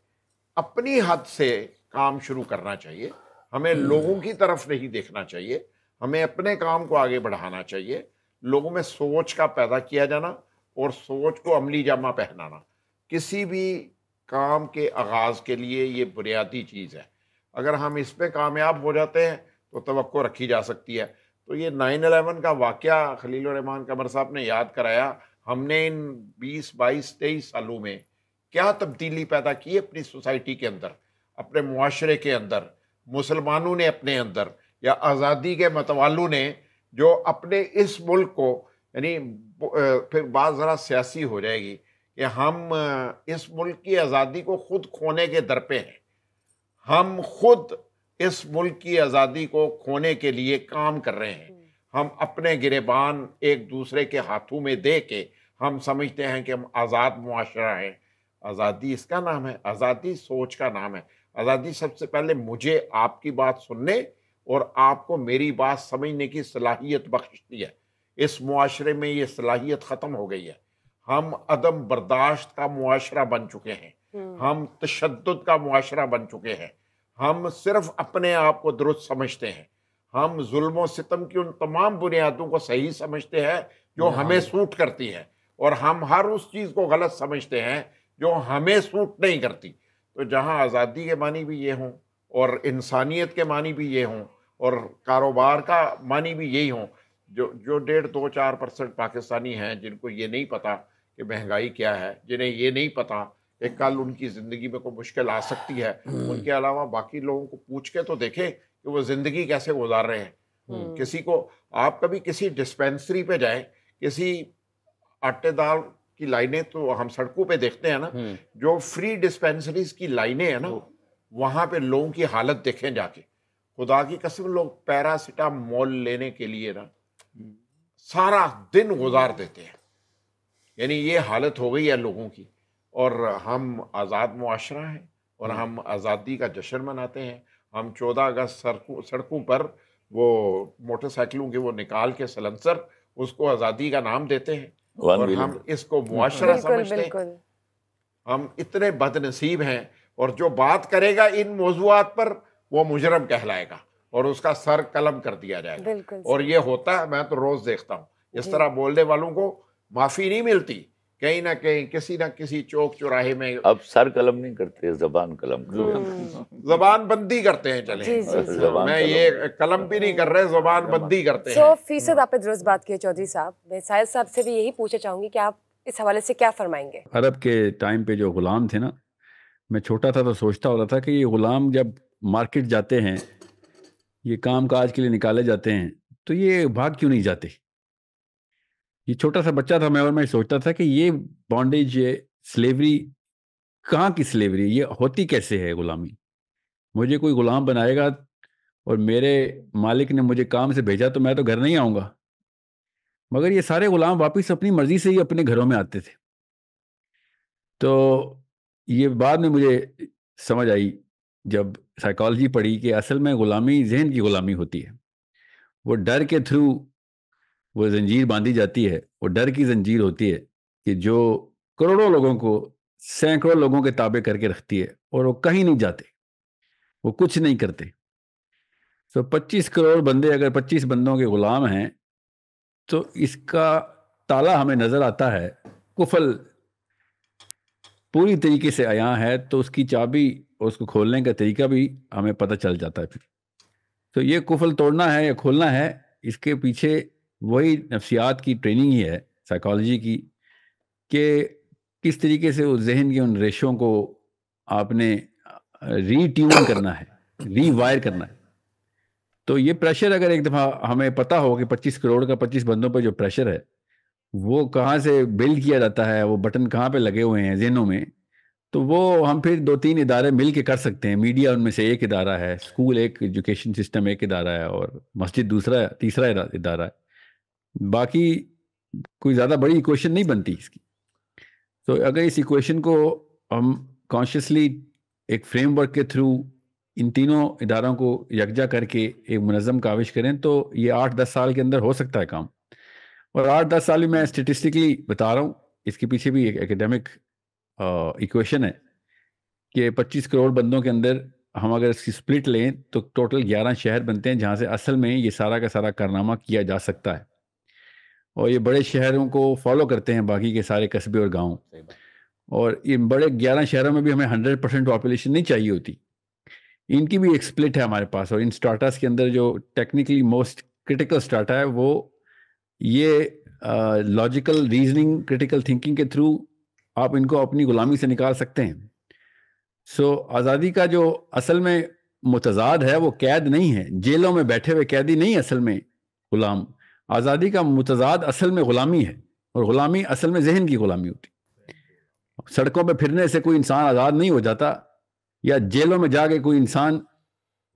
अपनी हद से काम शुरू करना चाहिए हमें हम्म। लोगों की तरफ नहीं देखना चाहिए हमें अपने काम को आगे बढ़ाना चाहिए लोगों में सोच का पैदा किया जाना और सोच को अमली जामा पहनाना किसी भी काम के आगाज़ के लिए ये बुनियादी चीज़ है अगर हम इस पर कामयाब हो जाते हैं तो तो रखी जा सकती है तो ये नाइन अलेवन का वाक़ रहमान कमर साहब ने याद कराया हमने इन बीस बाईस तेईस सालों में क्या तब्दीली पैदा की अपनी सोसाइटी के अंदर अपने माशरे के अंदर मुसलमानों ने अपने अंदर या आज़ादी के मतवालों ने जो अपने इस मुल्क को यानी फिर बात ज़रा सियासी हो जाएगी कि हम इस मुल्क की आज़ादी को खुद खोने के दर पे हैं हम खुद इस मुल्क की आज़ादी को खोने के लिए काम कर रहे हैं हम्म। हम अपने गिरेबान एक दूसरे के हाथों में दे के हम समझते हैं कि हम आज़ाद मुआरा हैं आज़ादी इसका नाम है आज़ादी सोच का नाम है आज़ादी सबसे पहले मुझे आपकी बात सुनने और आपको मेरी बात समझने की सलाहियत बख्शती है इस माशरे में ये सलाहियत ख़त्म हो गई है हम अदम बर्दाश्त का मुआरा बन चुके हैं हम्म। हम तशद का मुआरा बन चुके हैं हम सिर्फ अपने आप को दुरुस्त समझते हैं हम जुल्म सितम की उन तमाम बुनियादों को सही समझते हैं जो हाँ। हमें सूट करती हैं और हम हर उस चीज़ को गलत समझते हैं जो हमें सूट नहीं करती तो जहाँ आज़ादी के मानी भी ये हों और इंसानियत के मानी भी ये हों और कारोबार का मानी भी यही हों जो जो डेढ़ दो चार परसेंट पाकिस्तानी हैं जिनको ये नहीं पता कि महंगाई क्या है जिन्हें ये नहीं पता कि कल उनकी ज़िंदगी में कोई मुश्किल आ सकती है हम्म। उनके अलावा बाकी लोगों को पूछ के तो देखें कि वो ज़िंदगी कैसे गुजार रहे हैं हम्म। किसी को आप कभी किसी डिस्पेंसरी पे जाएं किसी आटे दाल की लाइनें तो हम सड़कों पे देखते हैं ना हम्म। जो फ्री डिस्पेंसरीज की लाइनें हैं ना वहाँ पे लोगों की हालत देखें जाके खुदा की कसम लोग पैरासिटामोल लेने के लिए ना सारा दिन गुजार देते हैं यानी ये हालत हो गई है लोगों की और हम आज़ाद माशरा हैं और हम्म। हम आज़ादी का जश्न मनाते हैं हम चौदह अगस्त सड़कों सड़कों पर वो मोटरसाइकिलों के वो निकाल के सलंसर उसको आज़ादी का नाम देते हैं और हम इसको hmm. मुआशरा समझते हैं हम इतने बदनसीब हैं और जो बात करेगा इन मौजूद पर वो मुजरम कहलाएगा और उसका सर कलम कर दिया जाएगा और ये होता है मैं तो रोज देखता हूँ इस तरह बोलने वालों को माफ़ी नहीं मिलती कहीं ना कहीं किसी ना किसी चौक चौराहे में अब सर कलम नहीं करते जबान कलम हम्म। जबान बंदी करते हैं चले मैं ये कलम भी नहीं कर रहे जबान बंदी करते हैं सौ फीसद आपने दुरुस्त बात की चौधरी साहब मैं साहिद साहब से भी यही पूछना चाहूंगी कि आप इस हवाले से क्या फरमाएंगे अरब के टाइम पे जो गुलाम थे ना मैं छोटा था तो सोचता होता था कि ये गुलाम जब मार्केट जाते हैं ये काम काज के लिए निकाले जाते हैं तो ये भाग क्यों नहीं जाते ये छोटा सा बच्चा था मैं और मैं सोचता था कि ये बॉन्डेज ये स्लेवरी कहाँ की स्लेवरी ये होती कैसे है गुलामी मुझे कोई गुलाम बनाएगा और मेरे मालिक ने मुझे काम से भेजा तो मैं तो घर नहीं आऊँगा मगर ये सारे गुलाम वापस अपनी मर्जी से ही अपने घरों में आते थे तो ये बाद में मुझे समझ आई जब साइकोलॉजी पढ़ी कि असल में गुलामी जहन की गुलामी होती है वो डर के थ्रू वो जंजीर बांधी जाती है वो डर की जंजीर होती है कि जो करोड़ों लोगों को सैकड़ों लोगों के ताबे करके रखती है और वो कहीं नहीं जाते वो कुछ नहीं करते तो 25 करोड़ बंदे अगर 25 बंदों के गुलाम हैं तो इसका ताला हमें नज़र आता है कुफल पूरी तरीके से आया है तो उसकी चाबी और उसको खोलने का तरीका भी हमें पता चल जाता है फिर तो ये कुफल तोड़ना है या खोलना है इसके पीछे वही नफ्सियात की ट्रेनिंग ही है साइकोलॉजी की कि किस तरीके से उस जहन के उन रेशों को आपने रीट्यून करना है रीवायर करना है तो ये प्रेशर अगर एक दफ़ा हमें पता हो कि 25 करोड़ का 25 बंदों पर जो प्रेशर है वो कहाँ से बिल्ड किया जाता है वो बटन कहाँ पे लगे हुए हैं जहनों में तो वो हम फिर दो तीन इदारे मिल के कर सकते हैं मीडिया उनमें से एक इदारा है स्कूल एक एजुकेशन सिस्टम एक इदारा है और मस्जिद दूसरा तीसरा इदारा है बाकी कोई ज़्यादा बड़ी इक्वेशन नहीं बनती इसकी तो अगर इस इक्वेशन को हम कॉन्शियसली एक फ्रेमवर्क के थ्रू इन तीनों इदारों को यकजा करके एक मनज़म काविश करें तो ये आठ दस साल के अंदर हो सकता है काम और आठ दस साल में मैं स्टेटिस्टिकली बता रहा हूँ इसके पीछे भी एक एकेडमिक इक्वेशन है कि 25 करोड़ बंदों के अंदर हम अगर इसकी स्प्लिट लें तो टोटल 11 शहर बनते हैं जहाँ से असल में ये सारा का सारा कारनामा किया जा सकता है और ये बड़े शहरों को फॉलो करते हैं बाकी के सारे कस्बे और गांव और इन बड़े ग्यारह शहरों में भी हमें हंड्रेड परसेंट पॉपुलेशन नहीं चाहिए होती इनकी भी एक स्प्लिट है हमारे पास और इन स्टार्टास के अंदर जो टेक्निकली मोस्ट क्रिटिकल स्टार्टा है वो ये लॉजिकल रीजनिंग क्रिटिकल थिंकिंग के थ्रू आप इनको अपनी गुलामी से निकाल सकते हैं सो so, आज़ादी का जो असल में मुतजाद है वो कैद नहीं है जेलों में बैठे हुए कैदी नहीं असल में गुलाम आज़ादी का मुतजाद असल में ग़ुलामी है और ग़ुलामी असल में जहन की ग़ुलामी होती सड़कों पर फिरने से कोई इंसान आज़ाद नहीं हो जाता या जेलों में जाके कोई इंसान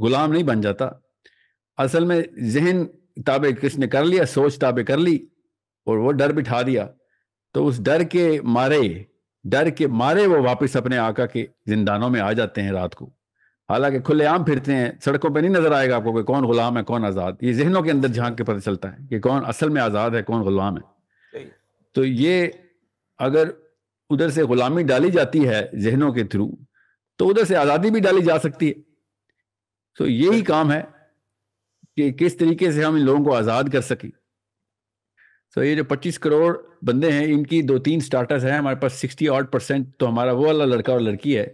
ग़ुलाम नहीं बन जाता असल में जहन ताबे किसने कर लिया सोच ताबे कर ली और वो डर बिठा दिया तो उस डर के मारे डर के मारे वो वापस अपने आका के जिंदानों में आ जाते हैं रात को हालांकि खुलेआम फिरते हैं सड़कों पे नहीं नजर आएगा आपको कि कौन गुलाम है कौन आज़ाद ये जहनों के अंदर झांक के पता चलता है कि कौन असल में आज़ाद है कौन गुलाम है तो ये अगर उधर से गुलामी डाली जाती है जहनों के थ्रू तो उधर से आज़ादी भी डाली जा सकती है तो यही काम है कि किस तरीके से हम इन लोगों को आज़ाद कर सकें तो ये जो 25 करोड़ बंदे हैं इनकी दो तीन स्टार्टर्स हैं हमारे पास 60 आठ परसेंट तो हमारा वो वाला लड़का और लड़की है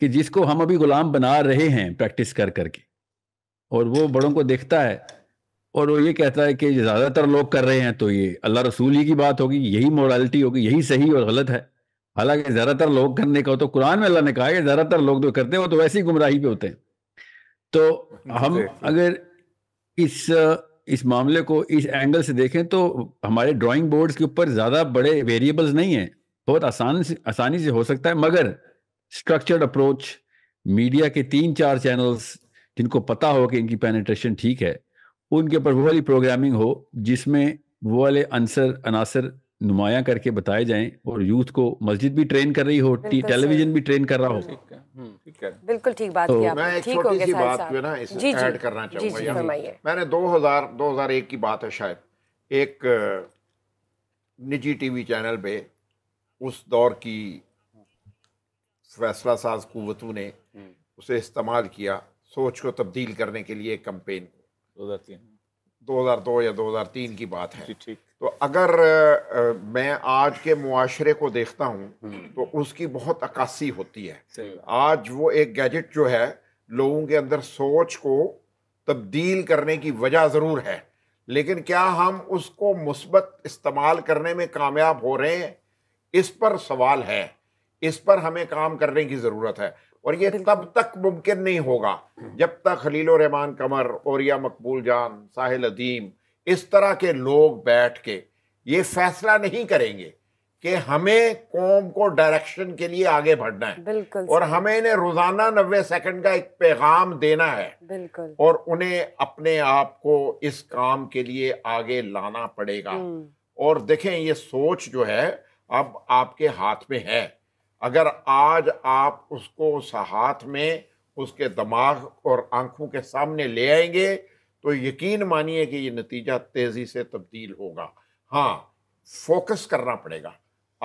कि जिसको हम अभी गुलाम बना रहे हैं प्रैक्टिस कर करके और वो बड़ों को देखता है और वो ये कहता है कि ज़्यादातर लोग कर रहे हैं तो ये अल्लाह रसूल ही की बात होगी यही मोरालिटी होगी यही सही और गलत है हालांकि ज़्यादातर लोग करने का हो तो कुरान में अल्लाह ने कहा कि ज़्यादातर लोग जो करते हैं वो तो वैसे ही गुमराही पे होते हैं तो हम अगर इस इस मामले को इस एंगल से देखें तो हमारे ड्राइंग बोर्ड्स के ऊपर ज़्यादा बड़े वेरिएबल्स नहीं है बहुत आसान से आसानी से हो सकता है मगर स्ट्रक्चर्ड अप्रोच मीडिया के तीन चार चैनल्स जिनको पता हो कि इनकी पेनिट्रेशन ठीक है उनके ऊपर वो वाली प्रोग्रामिंग हो जिसमें वो वाले अंसर अनासर नुमाया करके बताए जाएं और यूथ को मस्जिद भी ट्रेन कर रही हो टेलीविजन भी ट्रेन कर रहा हो हम्म, ठीक है बिल्कुल ठीक बात तो, मैं एक छोटी सी बात पे ना इसमें ऐड करना मैंने 2000 2001 की बात है शायद एक निजी टीवी चैनल पे उस दौर की फैसला साज कुतों ने हम्म। उसे इस्तेमाल किया सोच को तब्दील करने के लिए कंपेन को दो हज़ार दो या दो हज़ार तीन की बात है तो अगर मैं आज के मुआरे को देखता हूँ हम्म। तो उसकी बहुत अक्सी होती है आज वो एक गैजेट जो है लोगों के अंदर सोच को तब्दील करने की वजह ज़रूर है लेकिन क्या हम उसको मुस्बत इस्तेमाल करने में कामयाब हो रहे हैं इस पर सवाल है इस पर हमें काम करने की ज़रूरत है और ये तब तक मुमकिन नहीं होगा जब तक खलील रहमान कमर औरिया मकबूल जान साहिल अदीम इस तरह के लोग बैठ के ये फैसला नहीं करेंगे कि हमें कौम को डायरेक्शन के लिए आगे बढ़ना है और हमें इन्हें रोजाना नब्बे सेकंड का एक पैगाम देना है बिल्कुल और उन्हें अपने आप को इस काम के लिए आगे लाना पड़ेगा हम्म। और देखें ये सोच जो है अब आपके हाथ में है अगर आज आप उसको उस हाथ में उसके दिमाग और आंखों के सामने ले आएंगे तो यकीन मानिए कि ये नतीजा तेज़ी से तब्दील होगा हाँ फोकस करना पड़ेगा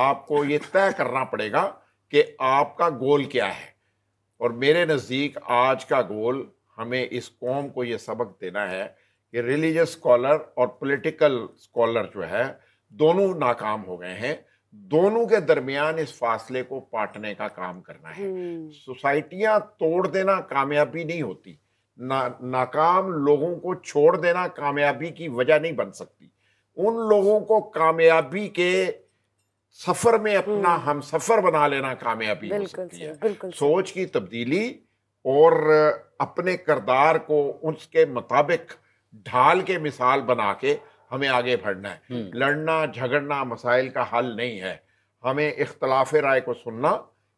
आपको ये तय करना पड़ेगा कि आपका गोल क्या है और मेरे नज़दीक आज का गोल हमें इस कौम को ये सबक देना है कि रिलीजस स्कॉलर और पॉलिटिकल स्कॉलर जो है दोनों नाकाम हो गए हैं दोनों के दरमियान इस फासले को पाटने का काम करना है हम्म। सोसाइटियां तोड़ देना कामयाबी नहीं होती ना नाकाम लोगों को छोड़ देना कामयाबी की वजह नहीं बन सकती उन लोगों को कामयाबी के सफर में अपना हम्म। हम सफर बना लेना कामयाबी हो सकती है सोच की तब्दीली और अपने करदार को उसके मुताबिक ढाल के मिसाल बना के हमें आगे बढ़ना है हम्म। लड़ना झगड़ना मसाइल का हल नहीं है हमें इख्तलाफ राय को सुनना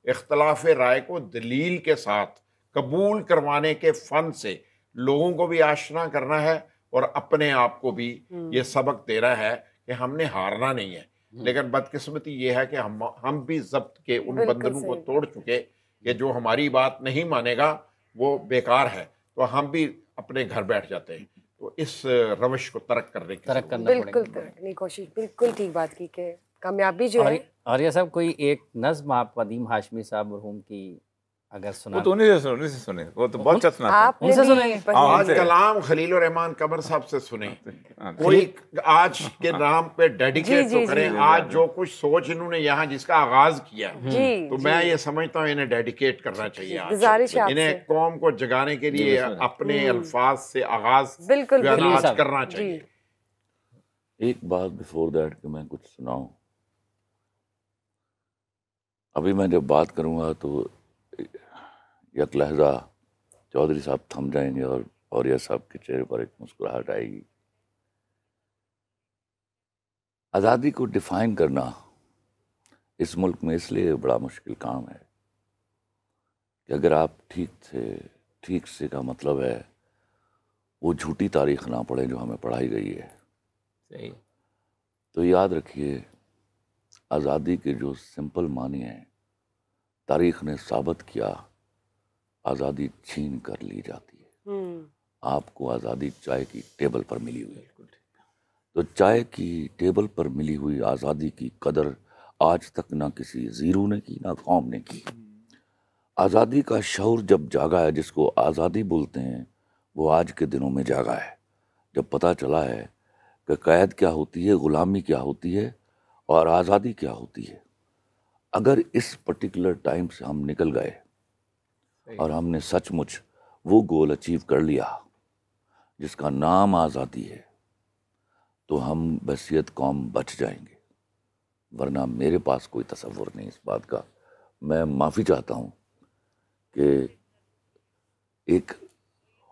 इख्तलाफ राय को दलील के साथ कबूल करवाने के फ़न से लोगों को भी आशना करना है और अपने आप को भी हम्म। ये सबक देना है कि हमने हारना नहीं है हम्म। लेकिन बदकिस्मती ये है कि हम हम भी जब्त के उन बंधनों को तोड़ चुके कि जो हमारी बात नहीं मानेगा वो बेकार है तो हम भी अपने घर बैठ जाते हैं तो इस रवश को तरक करने की तरक करना बिल्कुल नहीं कोशिश बिल्कुल ठीक बात की कामयाबी जो है आर्या साहब कोई एक नज्म आप अदीम हाशमी साहब मरहूम की अगर सुना वो तो उन्हीं से सुने उन्हीं से सुने वो तो बहुत अच्छा उनसे सुने आज कलाम खलील रहमान साहब से सुने हाँ, हाँ, कोई आज के हाँ। नाम पे डेडिकेट तो करें आज जो कुछ सोच इन्होंने यहाँ जिसका आगाज किया तो मैं ये समझता हूँ इन्हें डेडिकेट करना चाहिए इन्हें कौम को जगाने के लिए अपने हम्म। अल्फाज से आगाज बिल्कुल करना चाहिए एक बात बिफोर दैट कि मैं कुछ सुनाऊं अभी मैं जब बात करूंगा तो एक लहजा चौधरी साहब थम जाएंगे और औरिया साहब के चेहरे पर एक मुस्कुराहट आएगी आज़ादी को डिफाइन करना इस मुल्क में इसलिए बड़ा मुश्किल काम है कि अगर आप ठीक थे ठीक से का मतलब है वो झूठी तारीख ना पढ़े जो हमें पढ़ाई गई है सही तो याद रखिए आज़ादी के जो सिंपल मानी हैं तारीख ने साबित किया आज़ादी छीन कर ली जाती है हम्म। आपको आज़ादी चाय की टेबल पर मिली हुई है तो चाय की टेबल पर मिली हुई आज़ादी की कदर आज तक ना किसी जीरो ने की ना कौम ने की हम्म। आज़ादी का शौर जब जागा है जिसको आज़ादी बोलते हैं वो आज के दिनों में जागा है जब पता चला है कि कैद क्या होती है ग़ुलामी क्या होती है और आज़ादी क्या होती है अगर इस पर्टिकुलर टाइम से हम निकल गए और हमने सचमुच वो गोल अचीव कर लिया जिसका नाम आज़ादी है तो हम बसीत कौम बच जाएंगे वरना मेरे पास कोई तस्वुर नहीं इस बात का मैं माफ़ी चाहता हूँ कि एक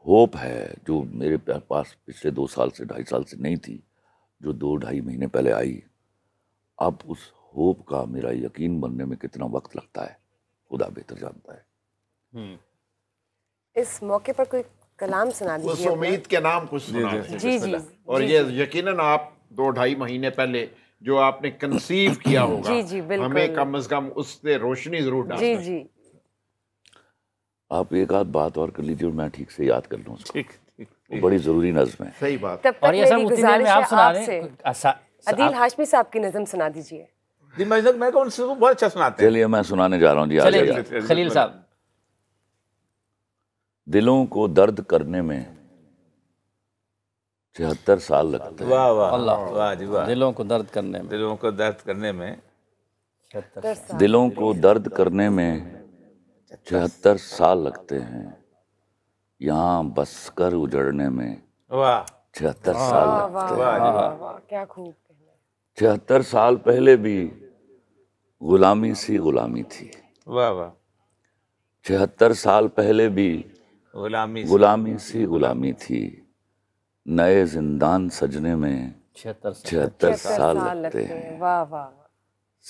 होप है जो मेरे पास पिछले दो साल से ढाई साल से नहीं थी जो दो ढाई महीने पहले आई अब उस होप का मेरा यकीन बनने में कितना वक्त लगता है खुदा बेहतर जानता है हम्म। इस मौके पर कोई कलाम सुना दीजिए उस उम्मीद के नाम कुछ सुना जी जी और ये यकीनन आप दो ढाई महीने पहले जो आपने कंसीव किया होगा जी जी बिल्कुल हमें कम से कम उससे रोशनी जरूर डाल जी जी आप एक आध बात और कर लीजिए और मैं ठीक से याद कर लूँ ठीक वो बड़ी जरूरी नज्म है सही बात तब और ये सब उतनी में आप सुना दें अदील हाशमी साहब की नज्म सुना दीजिए मैं कौन से बहुत अच्छा सुनाते हैं चलिए मैं सुनाने जा रहा हूँ जी खलील साहब दिलों को दर्द करने में छिहत्तर साल लगते वाह वाह अल्लाह वाह दिलों को दर्द करने में दिलों को दर्द करने में दिलों को दर्द करने में छिहत्तर साल लगते हैं यहाँ बस कर उजड़ने में छिहत्तर साल लगते क्या खूब छिहत्तर साल पहले भी गुलामी सी गुलामी थी वाह वाह छिहत्तर साल पहले भी गुलामी गुलामी से गुलामी थी नए जिंदान सजने में छिहत्तर साल लगते हैं वाह वाह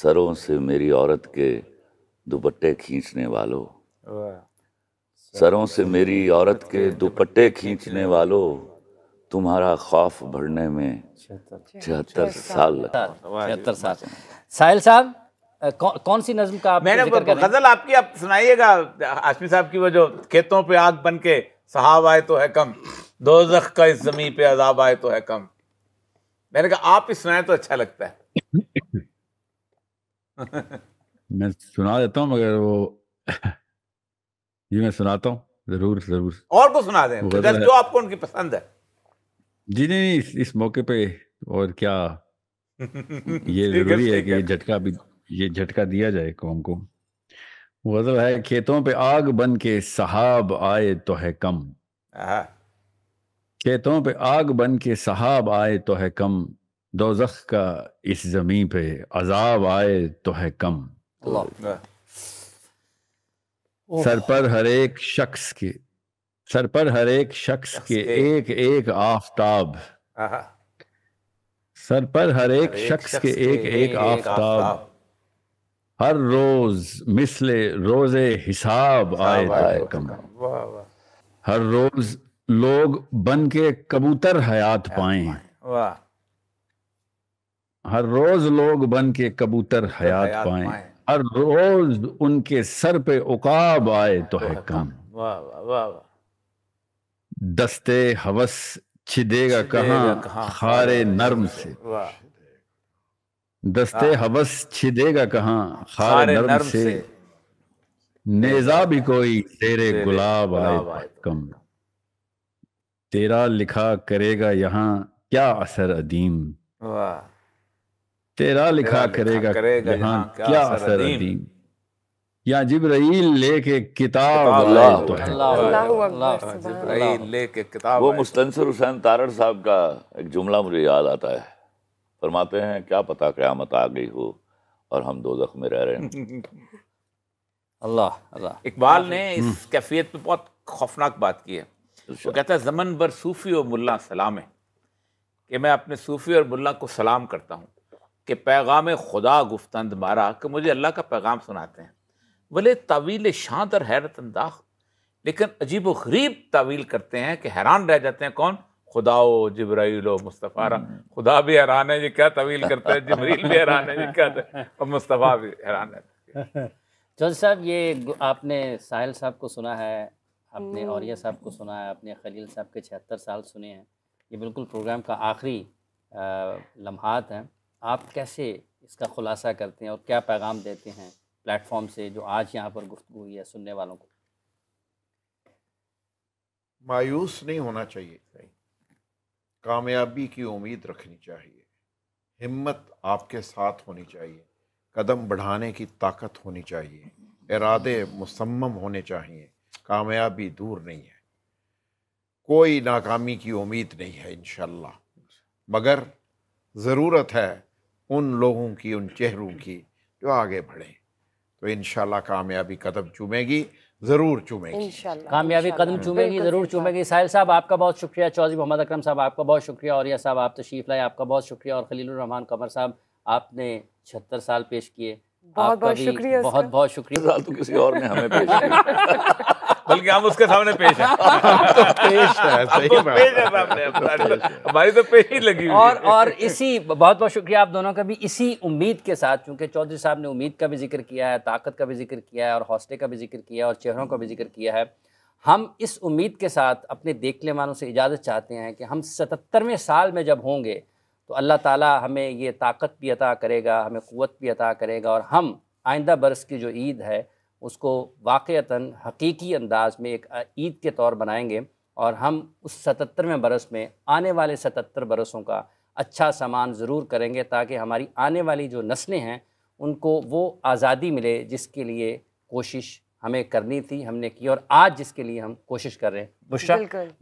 सरों से मेरी औरत के दुपट्टे खींचने वालों सरों से मेरी औरत के दुपट्टे खींचने वालों तुम्हारा खौफ भरने में छिहत्तर साल लगता छिहत्तर साल साहिल साहब कौ, कौन सी नज्म का आप मैंने गजल आपकी आप सुनाइएगा आशमी साहब की वो जो खेतों पे आग बन के सहाब आए तो है कम दो का इस जमी पे अजाब आए तो है कम मैंने कहा आप ही सुनाए तो अच्छा लगता है मैं सुना देता हूँ मगर वो जी मैं सुनाता हूँ जरूर जरूर और को सुना दें जो आपको उनकी पसंद है जी नहीं इस, इस मौके पे और क्या ये जरूरी है कि झटका भी ये झटका दिया जाए कौम को गजल है खेतों पे आग बन के सहाब आए तो है कम खेतों पे आग बन के सहाब आए तो है कम दो का इस जमीन पे अजाब आए तो है कम सर पर हर एक शख्स के सर पर हर एक शख्स के एक एक आफताब सर पर हर एक शख्स के एक एक आफताब हर रोज मिसले रोजे हिसाब तो आए तो कम हर रोज लोग बन के कबूतर हयात पाए हर रोज लोग बन के कबूतर हयात पाए हर रोज उनके सर पे उकाब आए तो है तो कम दस्ते हवस छिदेगा कहा खारे नर्म से वाह दस्ते हाँ। हवस छिदेगा कहाँ खार नर्म, नर्म से, नेजा भी कोई तेरे गुलाब आए कम तेरा लिखा करेगा यहाँ क्या असर अदीम तेरा लिखा करेगा, करेगा यहाँ क्या असर अदीम या जिब्राइल लेके किताब अल्लाह तो है लेके किताब वो तो मुस्तनसर हुसैन तारड़ साहब का एक जुमला मुझे याद आता है फरमाते हैं क्या पता क़्यामत आ गई हो और हम दो में रह रहे हैं अल्लाह अल्लाह इकबाल ने हम्म। इस कैफियत पे बहुत खौफनाक बात की है वो अच्छा। कहता है ज़मन भर सूफ़ी और मुल्ला सलाम है कि मैं अपने सूफ़ी और मुल्ला को सलाम करता हूँ कि पैगाम खुदा गुफ्तंद मारा कि मुझे अल्लाह का पैगाम सुनाते हैं भले तावील शांत और हैरत अंदाज लेकिन अजीब व गरीब तावील करते हैं कि हैरान रह जाते हैं कौन खुदा जबराइल मुस्तफ़ा हम्म। खुदा भी हैरान है जी क्या तवील करता है जबरील भी हैरान है जी क्या तो- और मुस्तफ़ा भी हैरान है चौधरी साहब ये आपने साहिल साहब को सुना है आपने हम्म। औरिया साहब को सुना है आपने खलील साहब के छिहत्तर साल सुने हैं ये बिल्कुल प्रोग्राम का आखिरी लम्हात हैं आप कैसे इसका खुलासा करते हैं और क्या पैगाम देते हैं प्लेटफॉर्म से जो आज यहाँ पर गुफ्तु हुई है सुनने वालों को मायूस नहीं होना चाहिए कामयाबी की उम्मीद रखनी चाहिए हिम्मत आपके साथ होनी चाहिए कदम बढ़ाने की ताकत होनी चाहिए इरादे मुसम्म होने चाहिए कामयाबी दूर नहीं है कोई नाकामी की उम्मीद नहीं है इन मगर ज़रूरत है उन लोगों की उन चेहरों की जो आगे बढ़ें तो इन कामयाबी कदम चूमेगी ज़रूर चूमेगी कामयाबी कदम चूमेगी ज़रूर चूमेगी साहिल साहब आपका बहुत शुक्रिया चौधरी मोहम्मद अक्रम साहब आपका बहुत शुक्रिया और साहब आप तशीफ लाए आपका बहुत शुक्रिया और रहमान कमर साहब आपने छहत्तर साल पेश किए बहुत बहुत शुक्रिया बहुत बहुत शुक्रिया किसी और ने हमें पेश किया बल्कि हम उसके सामने पेश हैं है हमारी तो पेश ही लगी और और इसी बहुत बहुत शुक्रिया आप दोनों का भी इसी उम्मीद के साथ चूंकि चौधरी साहब ने उम्मीद का भी जिक्र किया है ताकत का भी जिक्र किया है और हौसले का भी जिक्र किया है और चेहरों का भी जिक्र किया है हम इस उम्मीद के साथ अपने देखने वालों से इजाज़त चाहते हैं कि हम सतरवें साल में जब होंगे तो अल्लाह ताला हमें ये ताकत भी अता करेगा हमें क़वत भी अता करेगा और हम आइंदा बरस की जो ईद है उसको वाक़ता हकीकी अंदाज में एक ईद के तौर बनाएंगे और हम उस सतरवें बरस में आने वाले सतर बरसों का अच्छा सामान ज़रूर करेंगे ताकि हमारी आने वाली जो नस्लें हैं उनको वो आज़ादी मिले जिसके लिए कोशिश हमें करनी थी हमने की और आज जिसके लिए हम कोशिश कर रहे हैं बुशरा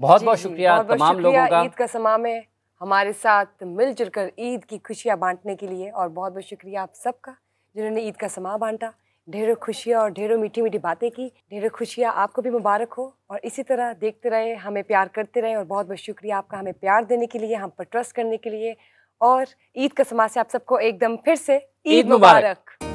बहुत बहुत शुक्रिया तमाम लोगों का ईद का समा में हमारे साथ मिलजुल कर ईद की खुशियाँ बांटने के लिए और बहुत बहुत शुक्रिया आप सबका जिन्होंने ईद का समा बांटा ढेरों खुशियाँ और ढेरों मीठी मीठी बातें की ढेरों खुशियाँ आपको भी मुबारक हो और इसी तरह देखते रहे हमें प्यार करते रहे और बहुत बहुत शुक्रिया आपका हमें प्यार देने के लिए हम पर ट्रस्ट करने के लिए और ईद का समा से आप सबको एकदम फिर से ईद मुबारक, मुबारक।